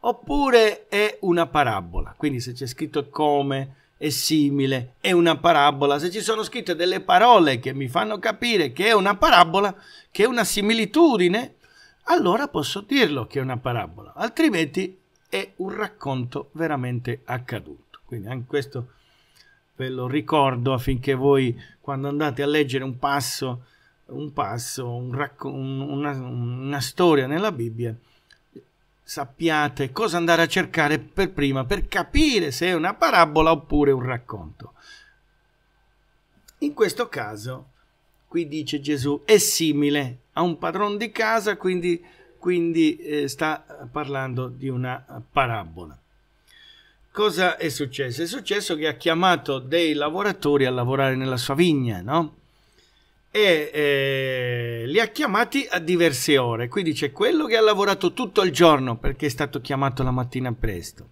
oppure è una parabola. Quindi se c'è scritto come, è simile, è una parabola. Se ci sono scritte delle parole che mi fanno capire che è una parabola, che è una similitudine, allora posso dirlo che è una parabola, altrimenti è un racconto veramente accaduto. Quindi anche questo ve lo ricordo affinché voi quando andate a leggere un passo, un passo un racco- una, una storia nella Bibbia, sappiate cosa andare a cercare per prima per capire se è una parabola oppure un racconto. In questo caso, qui dice Gesù, è simile a un padrone di casa, quindi, quindi eh, sta parlando di una parabola cosa è successo? È successo che ha chiamato dei lavoratori a lavorare nella sua vigna, no? E eh, li ha chiamati a diverse ore, quindi c'è quello che ha lavorato tutto il giorno perché è stato chiamato la mattina presto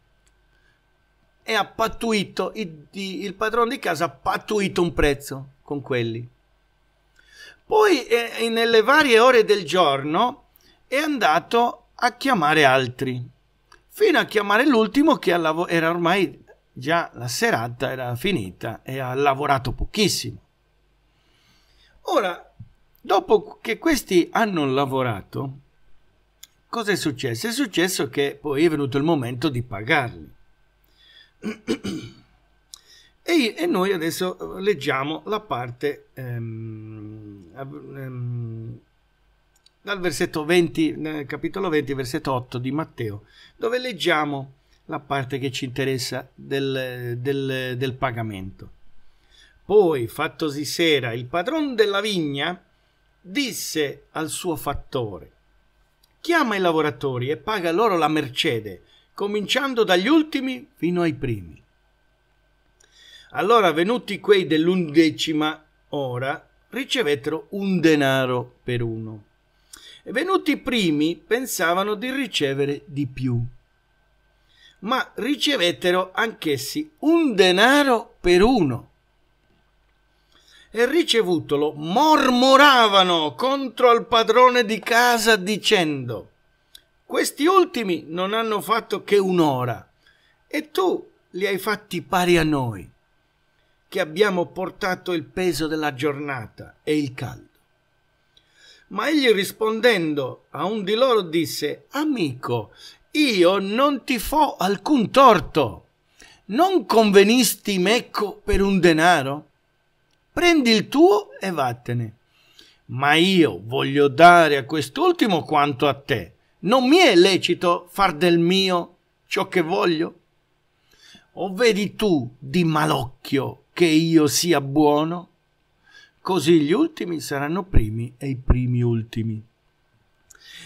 e ha pattuito, il, il padrone di casa ha pattuito un prezzo con quelli. Poi eh, nelle varie ore del giorno è andato a chiamare altri fino a chiamare l'ultimo che era ormai già la serata era finita e ha lavorato pochissimo. Ora, dopo che questi hanno lavorato, cosa è successo? È successo che poi è venuto il momento di pagarli. E, e noi adesso eh, leggiamo la parte ehm, ehm, dal versetto 20, capitolo 20, versetto 8 di Matteo, dove leggiamo la parte che ci interessa del, del, del pagamento. Poi, fattosi sera, il padron della vigna disse al suo fattore, chiama i lavoratori e paga loro la mercede, cominciando dagli ultimi fino ai primi. Allora, venuti quei dell'undecima ora, ricevettero un denaro per uno e venuti i primi pensavano di ricevere di più. Ma ricevettero anch'essi un denaro per uno. E ricevutolo mormoravano contro al padrone di casa dicendo questi ultimi non hanno fatto che un'ora e tu li hai fatti pari a noi, che abbiamo portato il peso della giornata e il caldo. Ma egli rispondendo a un di loro disse, Amico, io non ti fo alcun torto. Non convenisti meco per un denaro? Prendi il tuo e vattene. Ma io voglio dare a quest'ultimo quanto a te. Non mi è lecito far del mio ciò che voglio? O vedi tu di malocchio che io sia buono? Così gli ultimi saranno primi e i primi ultimi.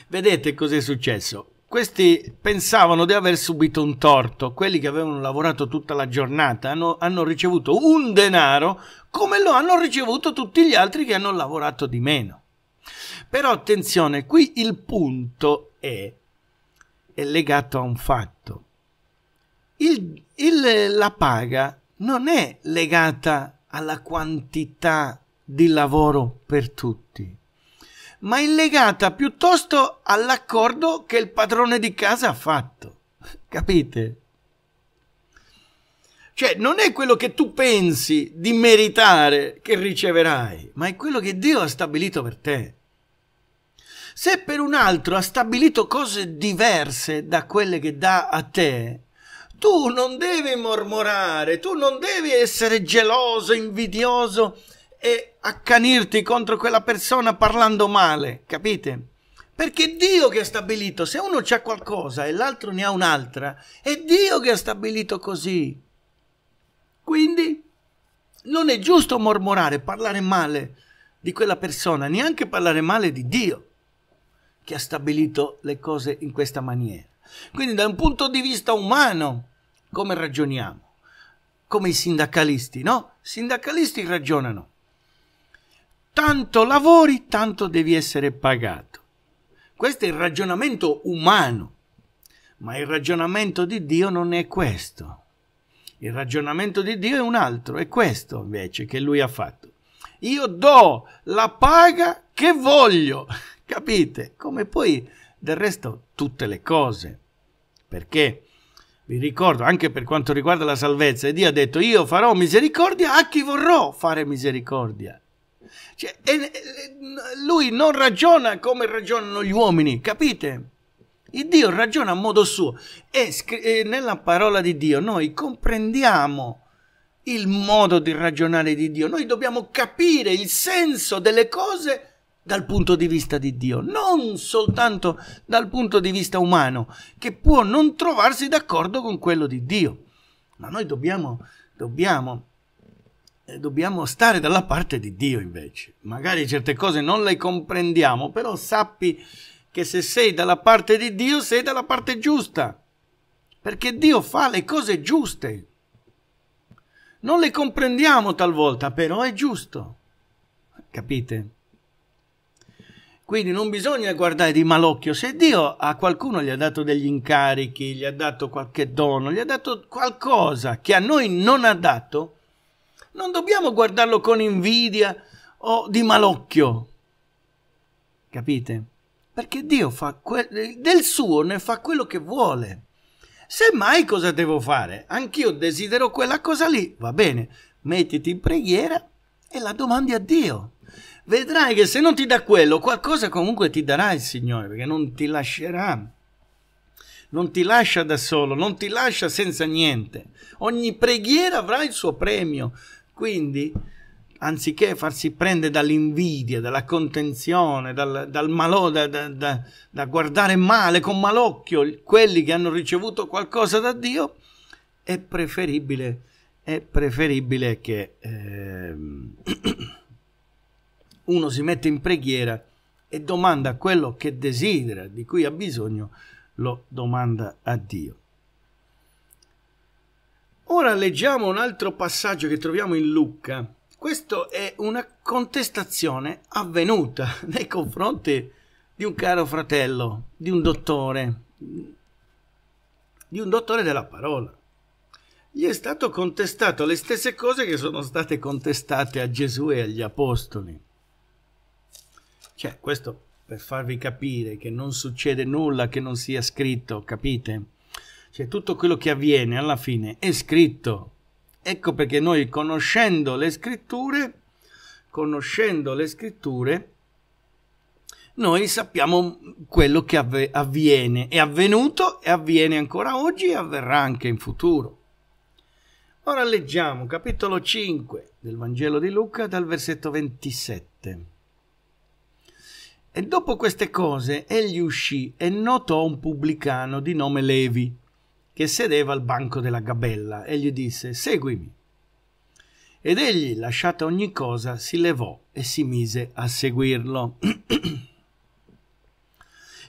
Vedete cos'è successo? Questi pensavano di aver subito un torto, quelli che avevano lavorato tutta la giornata hanno, hanno ricevuto un denaro come lo hanno ricevuto tutti gli altri che hanno lavorato di meno. Però attenzione, qui il punto è, è legato a un fatto. Il, il, la paga non è legata alla quantità di lavoro per tutti, ma è legata piuttosto all'accordo che il padrone di casa ha fatto. Capite? Cioè, non è quello che tu pensi di meritare che riceverai, ma è quello che Dio ha stabilito per te. Se per un altro ha stabilito cose diverse da quelle che dà a te, tu non devi mormorare, tu non devi essere geloso, invidioso e accanirti contro quella persona parlando male, capite? Perché è Dio che ha stabilito, se uno c'ha qualcosa e l'altro ne ha un'altra, è Dio che ha stabilito così. Quindi non è giusto mormorare, parlare male di quella persona, neanche parlare male di Dio che ha stabilito le cose in questa maniera. Quindi da un punto di vista umano, come ragioniamo? Come i sindacalisti, no? I sindacalisti ragionano tanto lavori, tanto devi essere pagato. Questo è il ragionamento umano, ma il ragionamento di Dio non è questo. Il ragionamento di Dio è un altro, è questo invece che lui ha fatto. Io do la paga che voglio, capite? Come poi del resto tutte le cose. Perché vi ricordo, anche per quanto riguarda la salvezza, Dio ha detto io farò misericordia a chi vorrò fare misericordia. Cioè, e, lui non ragiona come ragionano gli uomini, capite? Il Dio ragiona a modo suo e, e nella parola di Dio noi comprendiamo il modo di ragionare di Dio. Noi dobbiamo capire il senso delle cose dal punto di vista di Dio, non soltanto dal punto di vista umano, che può non trovarsi d'accordo con quello di Dio. Ma noi dobbiamo, dobbiamo eh, dobbiamo stare dalla parte di Dio invece. Magari certe cose non le comprendiamo, però sappi che se sei dalla parte di Dio sei dalla parte giusta, perché Dio fa le cose giuste. Non le comprendiamo talvolta, però è giusto. Capite? Quindi non bisogna guardare di malocchio. Se Dio a qualcuno gli ha dato degli incarichi, gli ha dato qualche dono, gli ha dato qualcosa che a noi non ha dato, non dobbiamo guardarlo con invidia o di malocchio. Capite? Perché Dio fa del suo ne fa quello che vuole. Semmai cosa devo fare? Anch'io desidero quella cosa lì. Va bene, mettiti in preghiera e la domandi a Dio. Vedrai che se non ti dà quello, qualcosa comunque ti darà il Signore, perché non ti lascerà non ti lascia da solo, non ti lascia senza niente. Ogni preghiera avrà il suo premio, quindi, anziché farsi prendere dall'invidia, dalla contenzione, dal, dal malo, da, da, da, da, guardare male con malocchio quelli che hanno ricevuto qualcosa da Dio, è preferibile, è preferibile che eh, uno si metta in preghiera e domanda quello che desidera, di cui ha bisogno, lo domanda a Dio. Ora leggiamo un altro passaggio che troviamo in Lucca. Questa è una contestazione avvenuta nei confronti di un caro fratello, di un dottore, di un dottore della parola. Gli è stato contestato le stesse cose che sono state contestate a Gesù e agli apostoli. Cioè, questo per farvi capire che non succede nulla che non sia scritto, capite? Cioè tutto quello che avviene alla fine è scritto. Ecco perché noi conoscendo le scritture, conoscendo le scritture, noi sappiamo quello che avv- avviene, è avvenuto e avviene ancora oggi e avverrà anche in futuro. Ora leggiamo capitolo 5 del Vangelo di Luca dal versetto 27. E dopo queste cose egli uscì e notò un pubblicano di nome Levi, che sedeva al banco della gabella e gli disse seguimi. Ed egli, lasciata ogni cosa, si levò e si mise a seguirlo.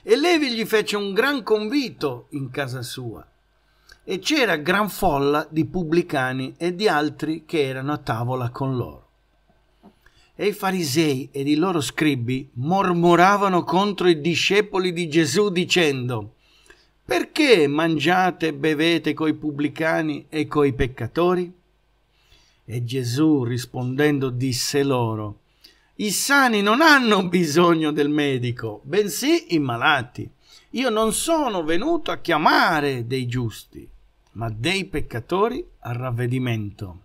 e Levi gli fece un gran convito in casa sua e c'era gran folla di pubblicani e di altri che erano a tavola con loro. E i farisei ed i loro scribi mormoravano contro i discepoli di Gesù dicendo perché mangiate e bevete coi pubblicani e coi peccatori? E Gesù rispondendo disse loro, i sani non hanno bisogno del medico, bensì i malati. Io non sono venuto a chiamare dei giusti, ma dei peccatori al ravvedimento.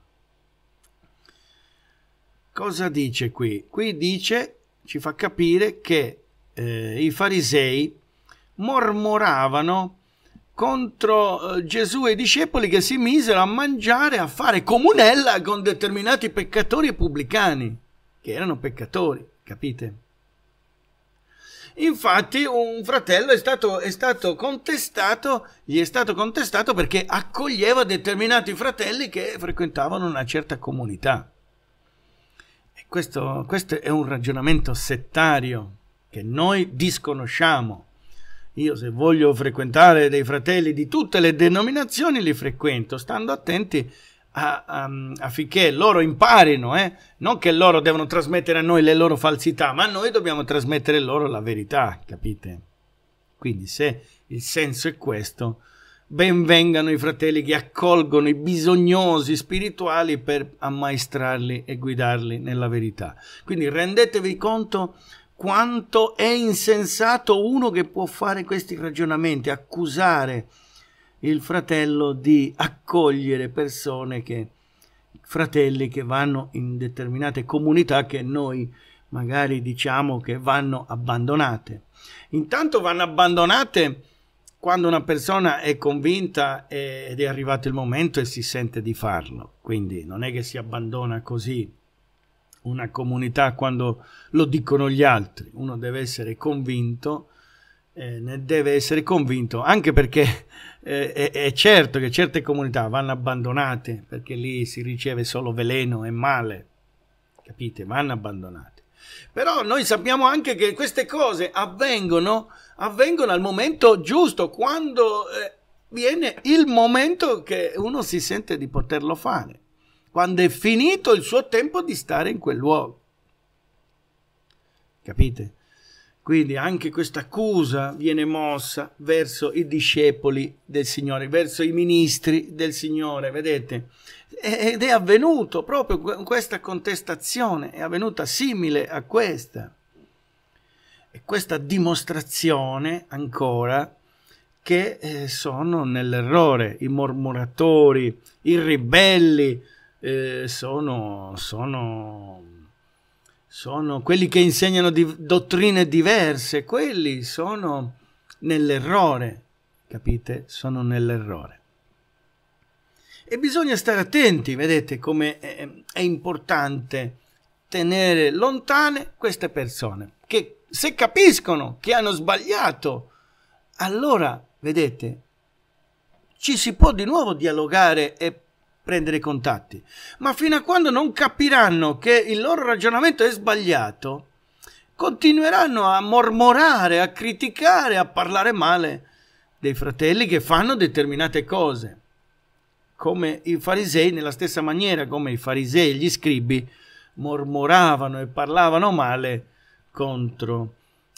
Cosa dice qui? Qui dice, ci fa capire che eh, i farisei mormoravano contro eh, Gesù e i discepoli che si misero a mangiare, a fare comunella con determinati peccatori e pubblicani, che erano peccatori, capite? Infatti un fratello è stato, è stato contestato, gli è stato contestato perché accoglieva determinati fratelli che frequentavano una certa comunità. E questo, questo è un ragionamento settario che noi disconosciamo io se voglio frequentare dei fratelli di tutte le denominazioni li frequento, stando attenti a, a, affinché loro imparino, eh? non che loro devono trasmettere a noi le loro falsità, ma noi dobbiamo trasmettere loro la verità, capite? Quindi se il senso è questo, ben vengano i fratelli che accolgono i bisognosi spirituali per ammaestrarli e guidarli nella verità. Quindi rendetevi conto quanto è insensato uno che può fare questi ragionamenti, accusare il fratello di accogliere persone che fratelli che vanno in determinate comunità che noi magari diciamo che vanno abbandonate. Intanto vanno abbandonate quando una persona è convinta ed è arrivato il momento e si sente di farlo, quindi non è che si abbandona così una comunità quando lo dicono gli altri, uno deve essere convinto, eh, ne deve essere convinto, anche perché eh, è, è, certo che certe comunità vanno abbandonate, perché lì si riceve solo veleno e male, capite? Vanno abbandonate. Però noi sappiamo anche che queste cose avvengono, avvengono al momento giusto, quando eh, viene il momento che uno si sente di poterlo fare quando è finito il suo tempo di stare in quel luogo. Capite? Quindi anche questa accusa viene mossa verso i discepoli del Signore, verso i ministri del Signore, vedete? Ed è avvenuto proprio questa contestazione, è avvenuta simile a questa. E questa dimostrazione ancora che eh, sono nell'errore i mormoratori, i ribelli, eh, sono, sono, sono quelli che insegnano di, dottrine diverse, quelli sono nell'errore, capite? Sono nell'errore. E bisogna stare attenti, vedete come è, è importante tenere lontane queste persone che se capiscono che hanno sbagliato, allora, vedete, ci si può di nuovo dialogare e prendere contatti. Ma fino a quando non capiranno che il loro ragionamento è sbagliato, continueranno a mormorare, a criticare, a parlare male dei fratelli che fanno determinate cose. Come i farisei, nella stessa maniera come i farisei e gli scribi mormoravano e parlavano male contro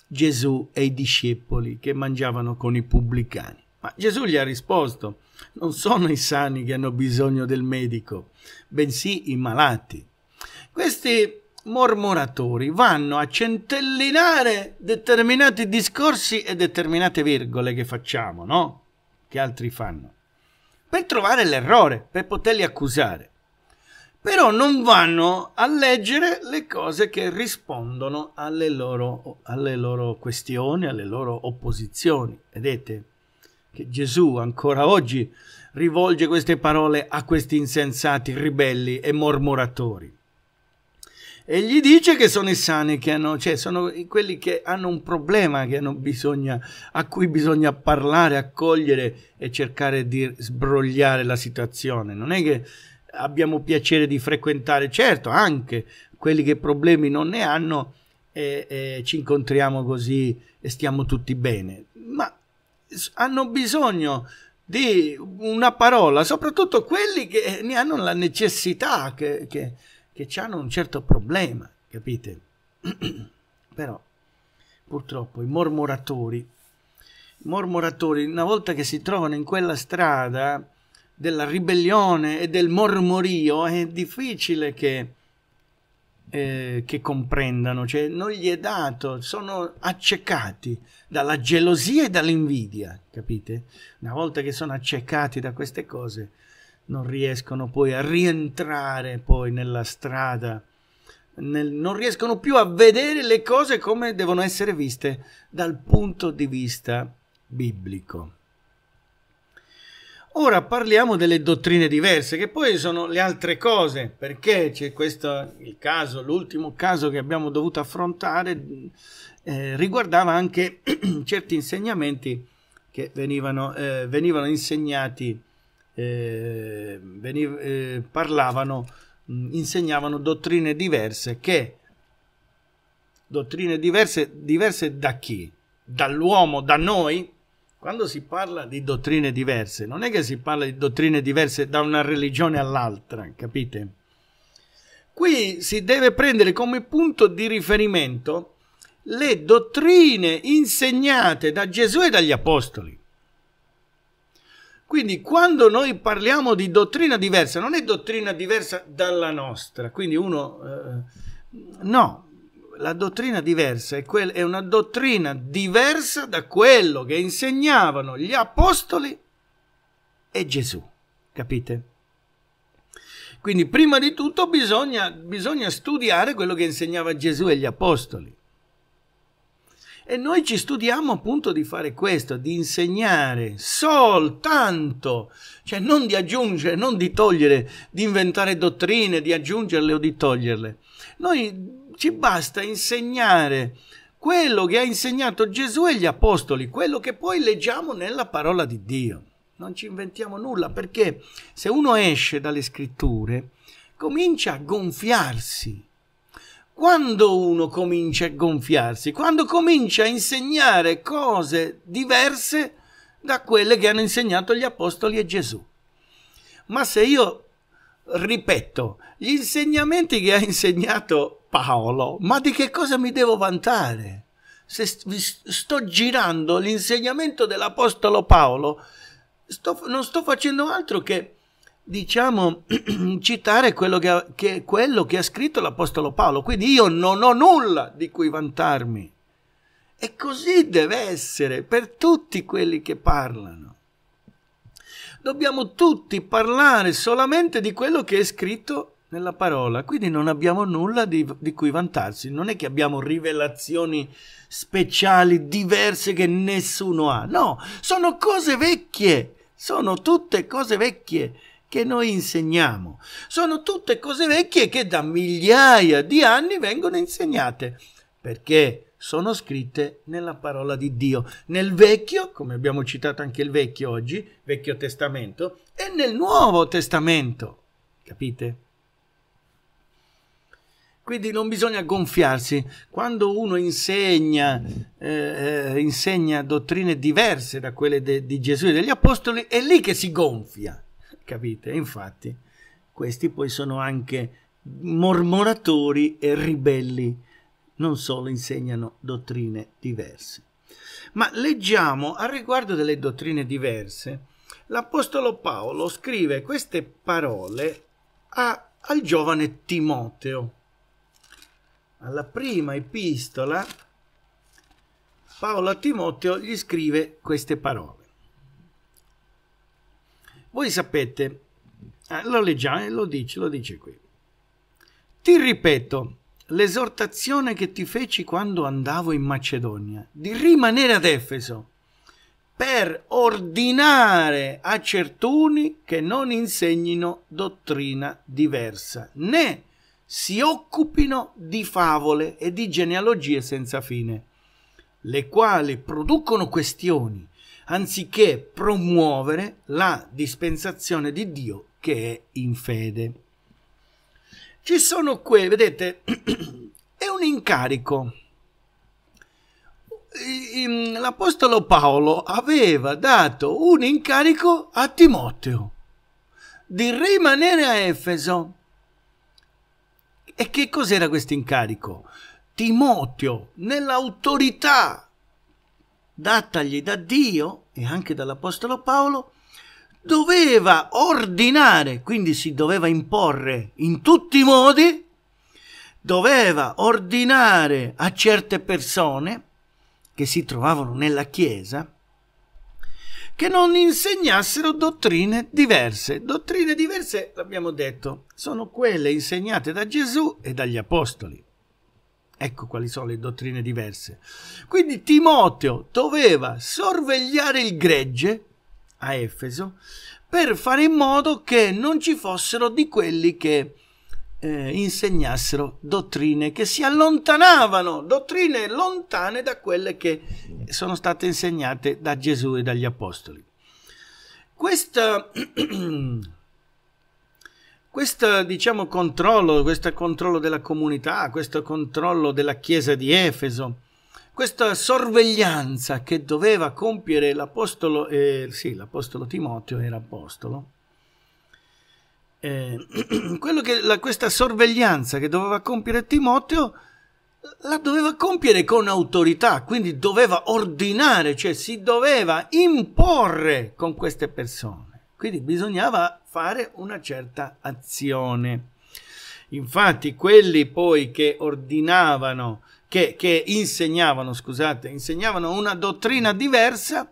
Gesù e i discepoli che mangiavano con i pubblicani. Ma Gesù gli ha risposto non sono i sani che hanno bisogno del medico, bensì i malati. Questi mormoratori vanno a centellinare determinati discorsi e determinate virgole che facciamo, no? Che altri fanno. Per trovare l'errore, per poterli accusare. Però non vanno a leggere le cose che rispondono alle loro, alle loro questioni, alle loro opposizioni. Vedete? che Gesù ancora oggi rivolge queste parole a questi insensati, ribelli e mormoratori. E gli dice che sono i sani che hanno, cioè sono quelli che hanno un problema che hanno bisogna, a cui bisogna parlare, accogliere e cercare di sbrogliare la situazione. Non è che abbiamo piacere di frequentare, certo, anche quelli che problemi non ne hanno e, e ci incontriamo così e stiamo tutti bene hanno bisogno di una parola, soprattutto quelli che ne hanno la necessità, che, che, che hanno un certo problema, capite? Però purtroppo i mormoratori, i mormoratori una volta che si trovano in quella strada della ribellione e del mormorio, è difficile che eh, che comprendano, cioè non gli è dato, sono accecati dalla gelosia e dall'invidia, capite? Una volta che sono accecati da queste cose, non riescono poi a rientrare poi nella strada, nel, non riescono più a vedere le cose come devono essere viste dal punto di vista biblico. Ora parliamo delle dottrine diverse, che poi sono le altre cose, perché c'è questo il caso, l'ultimo caso che abbiamo dovuto affrontare eh, riguardava anche certi insegnamenti che venivano, eh, venivano insegnati, eh, veniv eh, parlavano, mh, insegnavano dottrine diverse, che dottrine diverse, diverse da chi? Dall'uomo, da noi? quando si parla di dottrine diverse, non è che si parla di dottrine diverse da una religione all'altra, capite? Qui si deve prendere come punto di riferimento le dottrine insegnate da Gesù e dagli Apostoli. Quindi quando noi parliamo di dottrina diversa, non è dottrina diversa dalla nostra, quindi uno... Eh, no, la dottrina diversa è, quella, è una dottrina diversa da quello che insegnavano gli apostoli e Gesù. Capite? Quindi prima di tutto bisogna, bisogna, studiare quello che insegnava Gesù e gli apostoli. E noi ci studiamo appunto di fare questo, di insegnare soltanto, cioè non di aggiungere, non di togliere, di inventare dottrine, di aggiungerle o di toglierle. Noi ci basta insegnare quello che ha insegnato Gesù e gli apostoli, quello che poi leggiamo nella parola di Dio. Non ci inventiamo nulla perché se uno esce dalle scritture comincia a gonfiarsi. Quando uno comincia a gonfiarsi, quando comincia a insegnare cose diverse da quelle che hanno insegnato gli apostoli e Gesù. Ma se io ripeto, gli insegnamenti che ha insegnato Paolo, ma di che cosa mi devo vantare? Se sto girando l'insegnamento dell'Apostolo Paolo, sto, non sto facendo altro che, diciamo, citare quello che, ha, che, quello che ha scritto l'Apostolo Paolo. Quindi io non ho nulla di cui vantarmi. E così deve essere per tutti quelli che parlano. Dobbiamo tutti parlare solamente di quello che è scritto nella parola, quindi non abbiamo nulla di, di, cui vantarsi, non è che abbiamo rivelazioni speciali diverse che nessuno ha, no, sono cose vecchie, sono tutte cose vecchie che noi insegniamo, sono tutte cose vecchie che da migliaia di anni vengono insegnate, perché sono scritte nella parola di Dio, nel vecchio, come abbiamo citato anche il vecchio oggi, vecchio testamento, e nel nuovo testamento, capite? Quindi non bisogna gonfiarsi. Quando uno insegna, eh, eh, insegna dottrine diverse da quelle de, di Gesù e degli Apostoli, è lì che si gonfia. Capite? Infatti, questi poi sono anche mormoratori e ribelli. Non solo insegnano dottrine diverse. Ma leggiamo a riguardo delle dottrine diverse. L'Apostolo Paolo scrive queste parole a, al giovane Timoteo alla prima epistola, Paolo a Timoteo gli scrive queste parole. Voi sapete, eh, lo leggiamo e lo dice, lo dice qui. Ti ripeto l'esortazione che ti feci quando andavo in Macedonia, di rimanere ad Efeso per ordinare a certuni che non insegnino dottrina diversa, né si occupino di favole e di genealogie senza fine, le quali producono questioni, anziché promuovere la dispensazione di Dio che è in fede. Ci sono quei, vedete, è un incarico. L'Apostolo Paolo aveva dato un incarico a Timoteo di rimanere a Efeso e che cos'era questo incarico? Timoteo, nell'autorità datagli da Dio e anche dall'Apostolo Paolo, doveva ordinare, quindi si doveva imporre in tutti i modi, doveva ordinare a certe persone che si trovavano nella Chiesa che non insegnassero dottrine diverse. Dottrine diverse, abbiamo detto, sono quelle insegnate da Gesù e dagli apostoli. Ecco quali sono le dottrine diverse. Quindi Timoteo doveva sorvegliare il gregge a Efeso per fare in modo che non ci fossero di quelli che eh, insegnassero dottrine che si allontanavano, dottrine lontane da quelle che sono state insegnate da Gesù e dagli Apostoli. Questa, questo diciamo, controllo, questo controllo della comunità, questo controllo della Chiesa di Efeso, questa sorveglianza che doveva compiere l'Apostolo, eh, sì, l'Apostolo Timoteo era Apostolo, eh, che, la, questa sorveglianza che doveva compiere Timoteo la doveva compiere con autorità, quindi doveva ordinare, cioè si doveva imporre con queste persone. Quindi bisognava fare una certa azione. Infatti quelli poi che ordinavano, che, che insegnavano, scusate, insegnavano una dottrina diversa,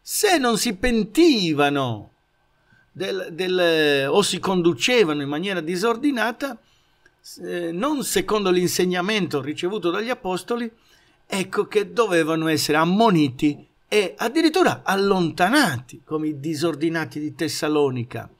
se non si pentivano del, del, eh, o si conducevano in maniera disordinata, eh, non secondo l'insegnamento ricevuto dagli apostoli, ecco che dovevano essere ammoniti e addirittura allontanati, come i disordinati di Tessalonica.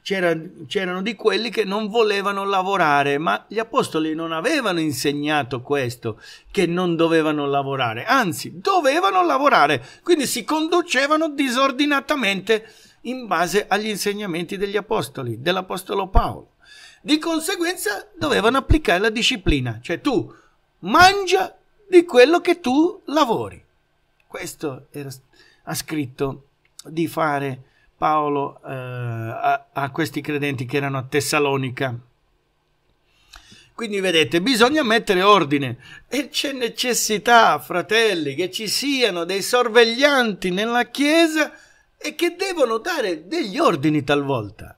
c'erano di quelli che non volevano lavorare, ma gli apostoli non avevano insegnato questo, che non dovevano lavorare, anzi dovevano lavorare, quindi si conducevano disordinatamente in base agli insegnamenti degli apostoli, dell'apostolo Paolo. Di conseguenza dovevano applicare la disciplina, cioè tu mangia di quello che tu lavori. Questo era, ha scritto di fare Paolo eh, a, a questi credenti che erano a Tessalonica. Quindi vedete, bisogna mettere ordine e c'è necessità, fratelli, che ci siano dei sorveglianti nella Chiesa e che devono dare degli ordini talvolta.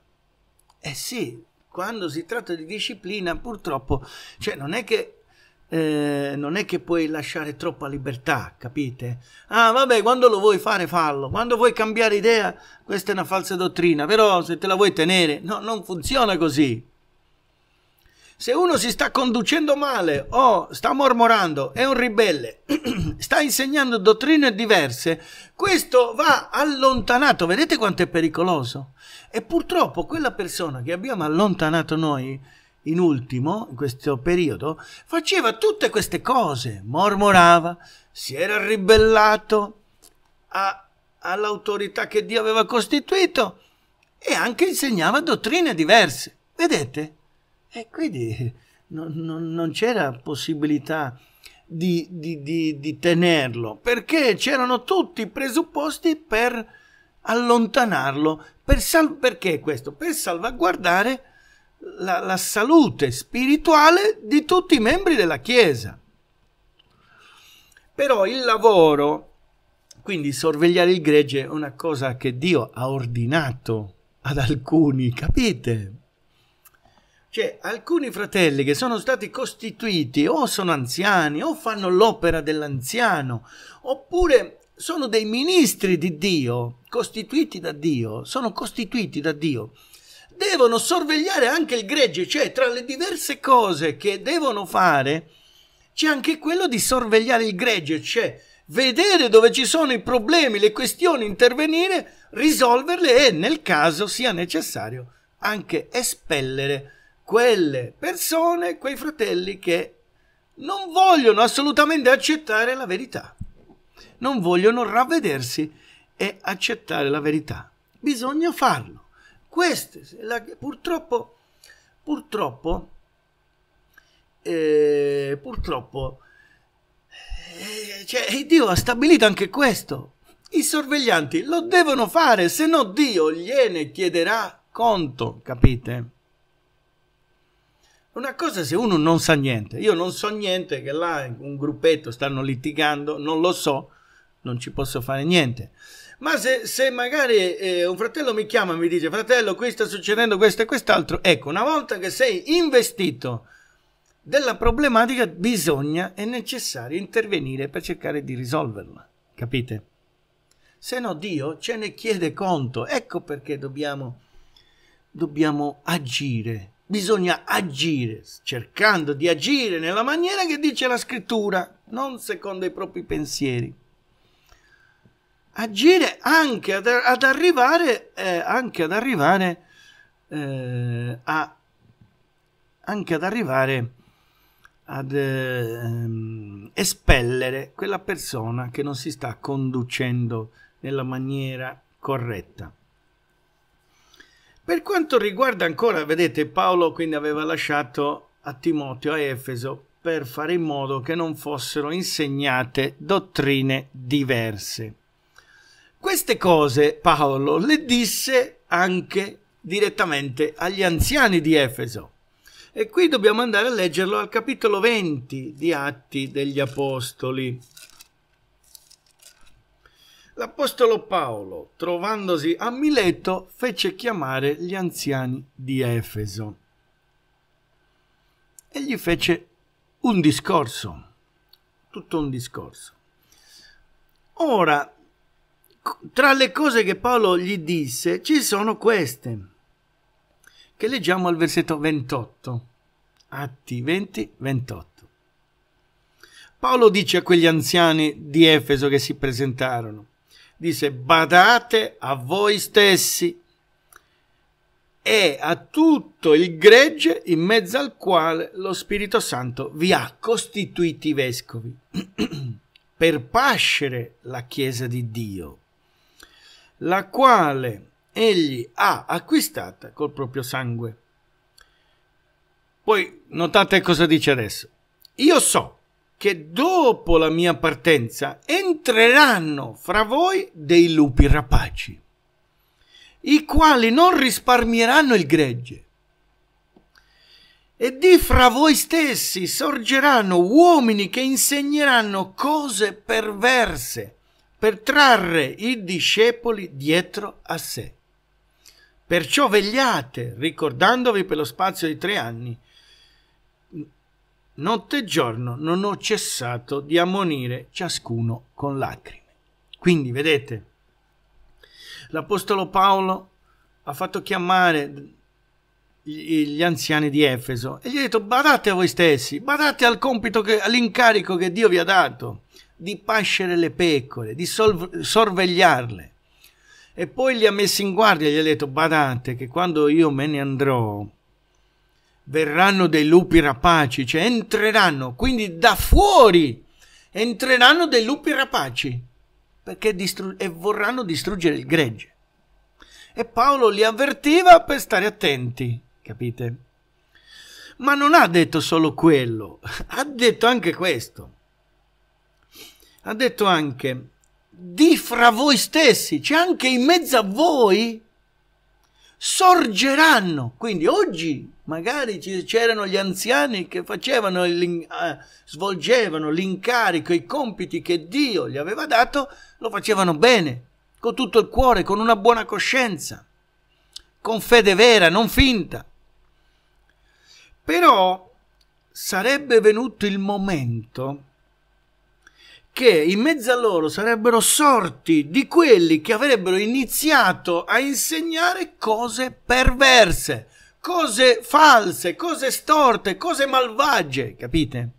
Eh sì, quando si tratta di disciplina purtroppo, cioè non è che eh, non è che puoi lasciare troppa libertà, capite? Ah, vabbè, quando lo vuoi fare, fallo. Quando vuoi cambiare idea, questa è una falsa dottrina, però se te la vuoi tenere, no, non funziona così. Se uno si sta conducendo male o sta mormorando, è un ribelle, sta insegnando dottrine diverse, questo va allontanato, vedete quanto è pericoloso? E purtroppo quella persona che abbiamo allontanato noi, in ultimo, in questo periodo, faceva tutte queste cose, mormorava, si era ribellato a, all'autorità che Dio aveva costituito e anche insegnava dottrine diverse, vedete? E quindi non, non, non c'era possibilità di, di, di, di tenerlo, perché c'erano tutti i presupposti per allontanarlo. Per sal- perché questo? Per salvaguardare la, la salute spirituale di tutti i membri della Chiesa. Però il lavoro, quindi sorvegliare il gregge, è una cosa che Dio ha ordinato ad alcuni, capite? Cioè, alcuni fratelli che sono stati costituiti o sono anziani o fanno l'opera dell'anziano, oppure sono dei ministri di Dio, costituiti da Dio, sono costituiti da Dio. Devono sorvegliare anche il gregge, cioè tra le diverse cose che devono fare c'è anche quello di sorvegliare il gregge, cioè vedere dove ci sono i problemi, le questioni, intervenire, risolverle e nel caso sia necessario anche espellere quelle persone, quei fratelli che non vogliono assolutamente accettare la verità, non vogliono ravvedersi e accettare la verità. Bisogna farlo. Queste, la, purtroppo, purtroppo, eh, purtroppo, eh, cioè, Dio ha stabilito anche questo. I sorveglianti lo devono fare, se no Dio gliene chiederà conto, capite? Una cosa se uno non sa niente, io non so niente che là un gruppetto stanno litigando, non lo so, non ci posso fare niente. Ma se, se magari eh, un fratello mi chiama e mi dice fratello qui sta succedendo questo e quest'altro, ecco una volta che sei investito della problematica bisogna, è necessario intervenire per cercare di risolverla, capite? Se no Dio ce ne chiede conto, ecco perché dobbiamo, dobbiamo agire bisogna agire, cercando di agire nella maniera che dice la scrittura, non secondo i propri pensieri. Agire anche ad, ad arrivare, eh, anche ad arrivare eh, a anche ad arrivare ad eh, espellere quella persona che non si sta conducendo nella maniera corretta. Per quanto riguarda ancora, vedete, Paolo quindi aveva lasciato a Timoteo a Efeso per fare in modo che non fossero insegnate dottrine diverse. Queste cose Paolo le disse anche direttamente agli anziani di Efeso. E qui dobbiamo andare a leggerlo al capitolo 20 di Atti degli Apostoli. L'Apostolo Paolo, trovandosi a Mileto, fece chiamare gli anziani di Efeso e gli fece un discorso, tutto un discorso. Ora, tra le cose che Paolo gli disse ci sono queste, che leggiamo al versetto 28, Atti 20, 28. Paolo dice a quegli anziani di Efeso che si presentarono, disse badate a voi stessi e a tutto il gregge in mezzo al quale lo Spirito Santo vi ha costituiti vescovi per pascere la Chiesa di Dio, la quale egli ha acquistata col proprio sangue. Poi notate cosa dice adesso. Io so che dopo la mia partenza entreranno fra voi dei lupi rapaci, i quali non risparmieranno il gregge. E di fra voi stessi sorgeranno uomini che insegneranno cose perverse per trarre i discepoli dietro a sé. Perciò vegliate, ricordandovi per lo spazio di tre anni, notte e giorno non ho cessato di ammonire ciascuno con lacrime. Quindi vedete, l'Apostolo Paolo ha fatto chiamare gli anziani di Efeso e gli ha detto badate a voi stessi, badate al compito, che, all'incarico che Dio vi ha dato di pascere le pecore, di sol- sorvegliarle. E poi li ha messi in guardia, e gli ha detto badate che quando io me ne andrò verranno dei lupi rapaci, cioè entreranno, quindi da fuori entreranno dei lupi rapaci perché distru- e vorranno distruggere il gregge. E Paolo li avvertiva per stare attenti, capite? Ma non ha detto solo quello, ha detto anche questo. Ha detto anche di fra voi stessi, c'è anche in mezzo a voi sorgeranno. Quindi oggi magari c'erano gli anziani che facevano il, eh, svolgevano l'incarico, i compiti che Dio gli aveva dato, lo facevano bene, con tutto il cuore, con una buona coscienza, con fede vera, non finta. Però sarebbe venuto il momento che in mezzo a loro sarebbero sorti di quelli che avrebbero iniziato a insegnare cose perverse, cose false, cose storte, cose malvagie, capite?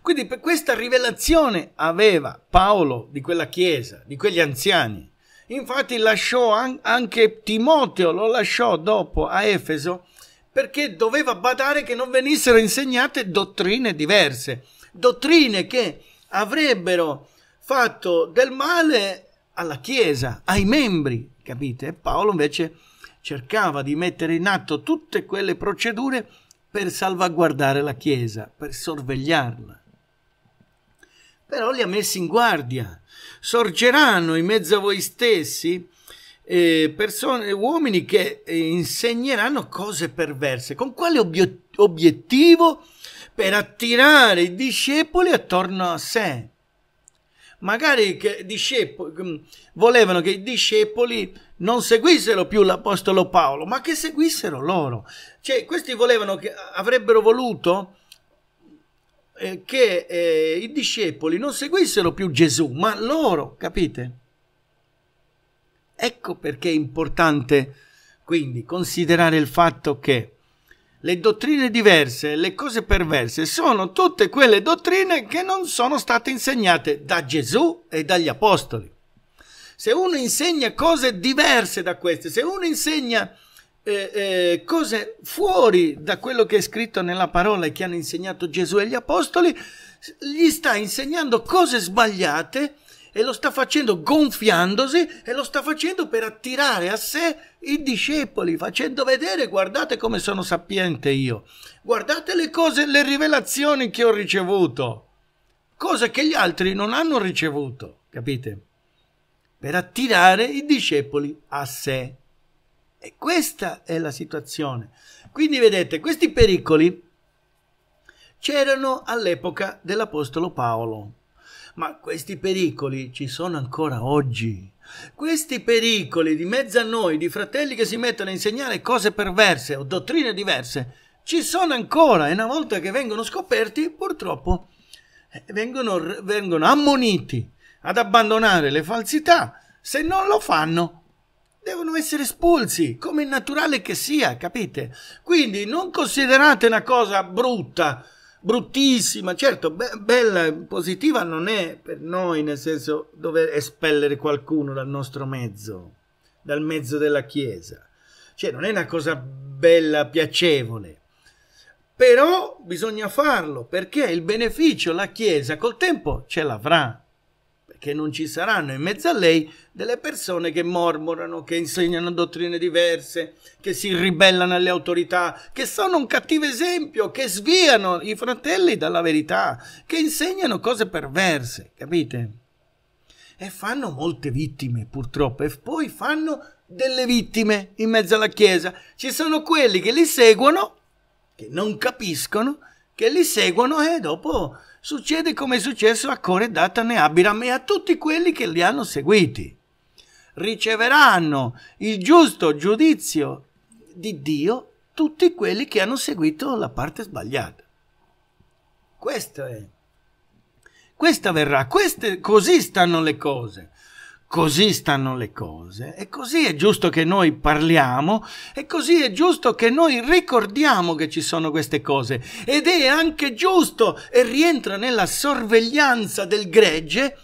Quindi per questa rivelazione aveva Paolo di quella chiesa, di quegli anziani. Infatti lasciò anche Timoteo, lo lasciò dopo a Efeso perché doveva badare che non venissero insegnate dottrine diverse dottrine che avrebbero fatto del male alla Chiesa, ai membri, capite? Paolo invece cercava di mettere in atto tutte quelle procedure per salvaguardare la Chiesa, per sorvegliarla. Però li ha messi in guardia. Sorgeranno in mezzo a voi stessi eh, persone, uomini che insegneranno cose perverse. Con quale obiettivo per attirare i discepoli attorno a sé. Magari che discepoli, mm, volevano che i discepoli non seguissero più l'Apostolo Paolo, ma che seguissero loro. Cioè, questi volevano che, avrebbero voluto eh, che eh, i discepoli non seguissero più Gesù, ma loro, capite? Ecco perché è importante quindi considerare il fatto che le dottrine diverse, le cose perverse, sono tutte quelle dottrine che non sono state insegnate da Gesù e dagli apostoli. Se uno insegna cose diverse da queste, se uno insegna eh, eh, cose fuori da quello che è scritto nella parola e che hanno insegnato Gesù e gli apostoli, gli sta insegnando cose sbagliate e lo sta facendo gonfiandosi e lo sta facendo per attirare a sé i discepoli, facendo vedere guardate come sono sapiente io, guardate le cose, le rivelazioni che ho ricevuto, cose che gli altri non hanno ricevuto, capite? Per attirare i discepoli a sé. E questa è la situazione. Quindi vedete, questi pericoli c'erano all'epoca dell'Apostolo Paolo ma questi pericoli ci sono ancora oggi. Questi pericoli di mezzo a noi, di fratelli che si mettono a insegnare cose perverse o dottrine diverse, ci sono ancora e una volta che vengono scoperti, purtroppo eh, vengono, vengono ammoniti ad abbandonare le falsità. Se non lo fanno, devono essere espulsi, come è naturale che sia, capite? Quindi non considerate una cosa brutta bruttissima, certo, be- bella positiva non è per noi, nel senso dover espellere qualcuno dal nostro mezzo, dal mezzo della Chiesa. Cioè non è una cosa bella, piacevole. Però bisogna farlo perché il beneficio la Chiesa col tempo ce l'avrà che non ci saranno in mezzo a lei delle persone che mormorano, che insegnano dottrine diverse, che si ribellano alle autorità, che sono un cattivo esempio, che sviano i fratelli dalla verità, che insegnano cose perverse, capite? E fanno molte vittime, purtroppo, e poi fanno delle vittime in mezzo alla Chiesa. Ci sono quelli che li seguono, che non capiscono, che li seguono e dopo succede come è successo a Core Datan e Abiram e a tutti quelli che li hanno seguiti. Riceveranno il giusto giudizio di Dio tutti quelli che hanno seguito la parte sbagliata. Questo è. Questa verrà, queste, così stanno le cose. Così stanno le cose e così è giusto che noi parliamo e così è giusto che noi ricordiamo che ci sono queste cose ed è anche giusto e rientra nella sorveglianza del gregge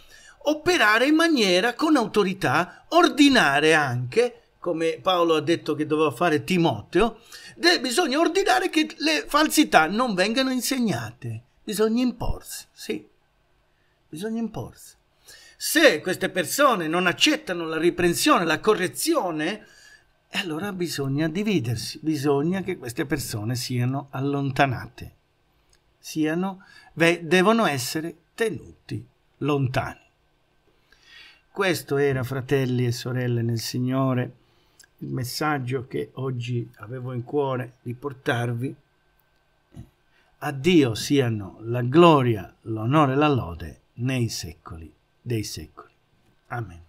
operare in maniera con autorità, ordinare anche, come Paolo ha detto che doveva fare Timoteo, bisogna ordinare che le falsità non vengano insegnate, bisogna imporsi, sì, bisogna imporsi. Se queste persone non accettano la riprensione, la correzione, allora bisogna dividersi, bisogna che queste persone siano allontanate, siano, devono essere tenuti lontani. Questo era, fratelli e sorelle nel Signore, il messaggio che oggi avevo in cuore di portarvi. A Dio siano la gloria, l'onore e la lode nei secoli dei secoli. Amen.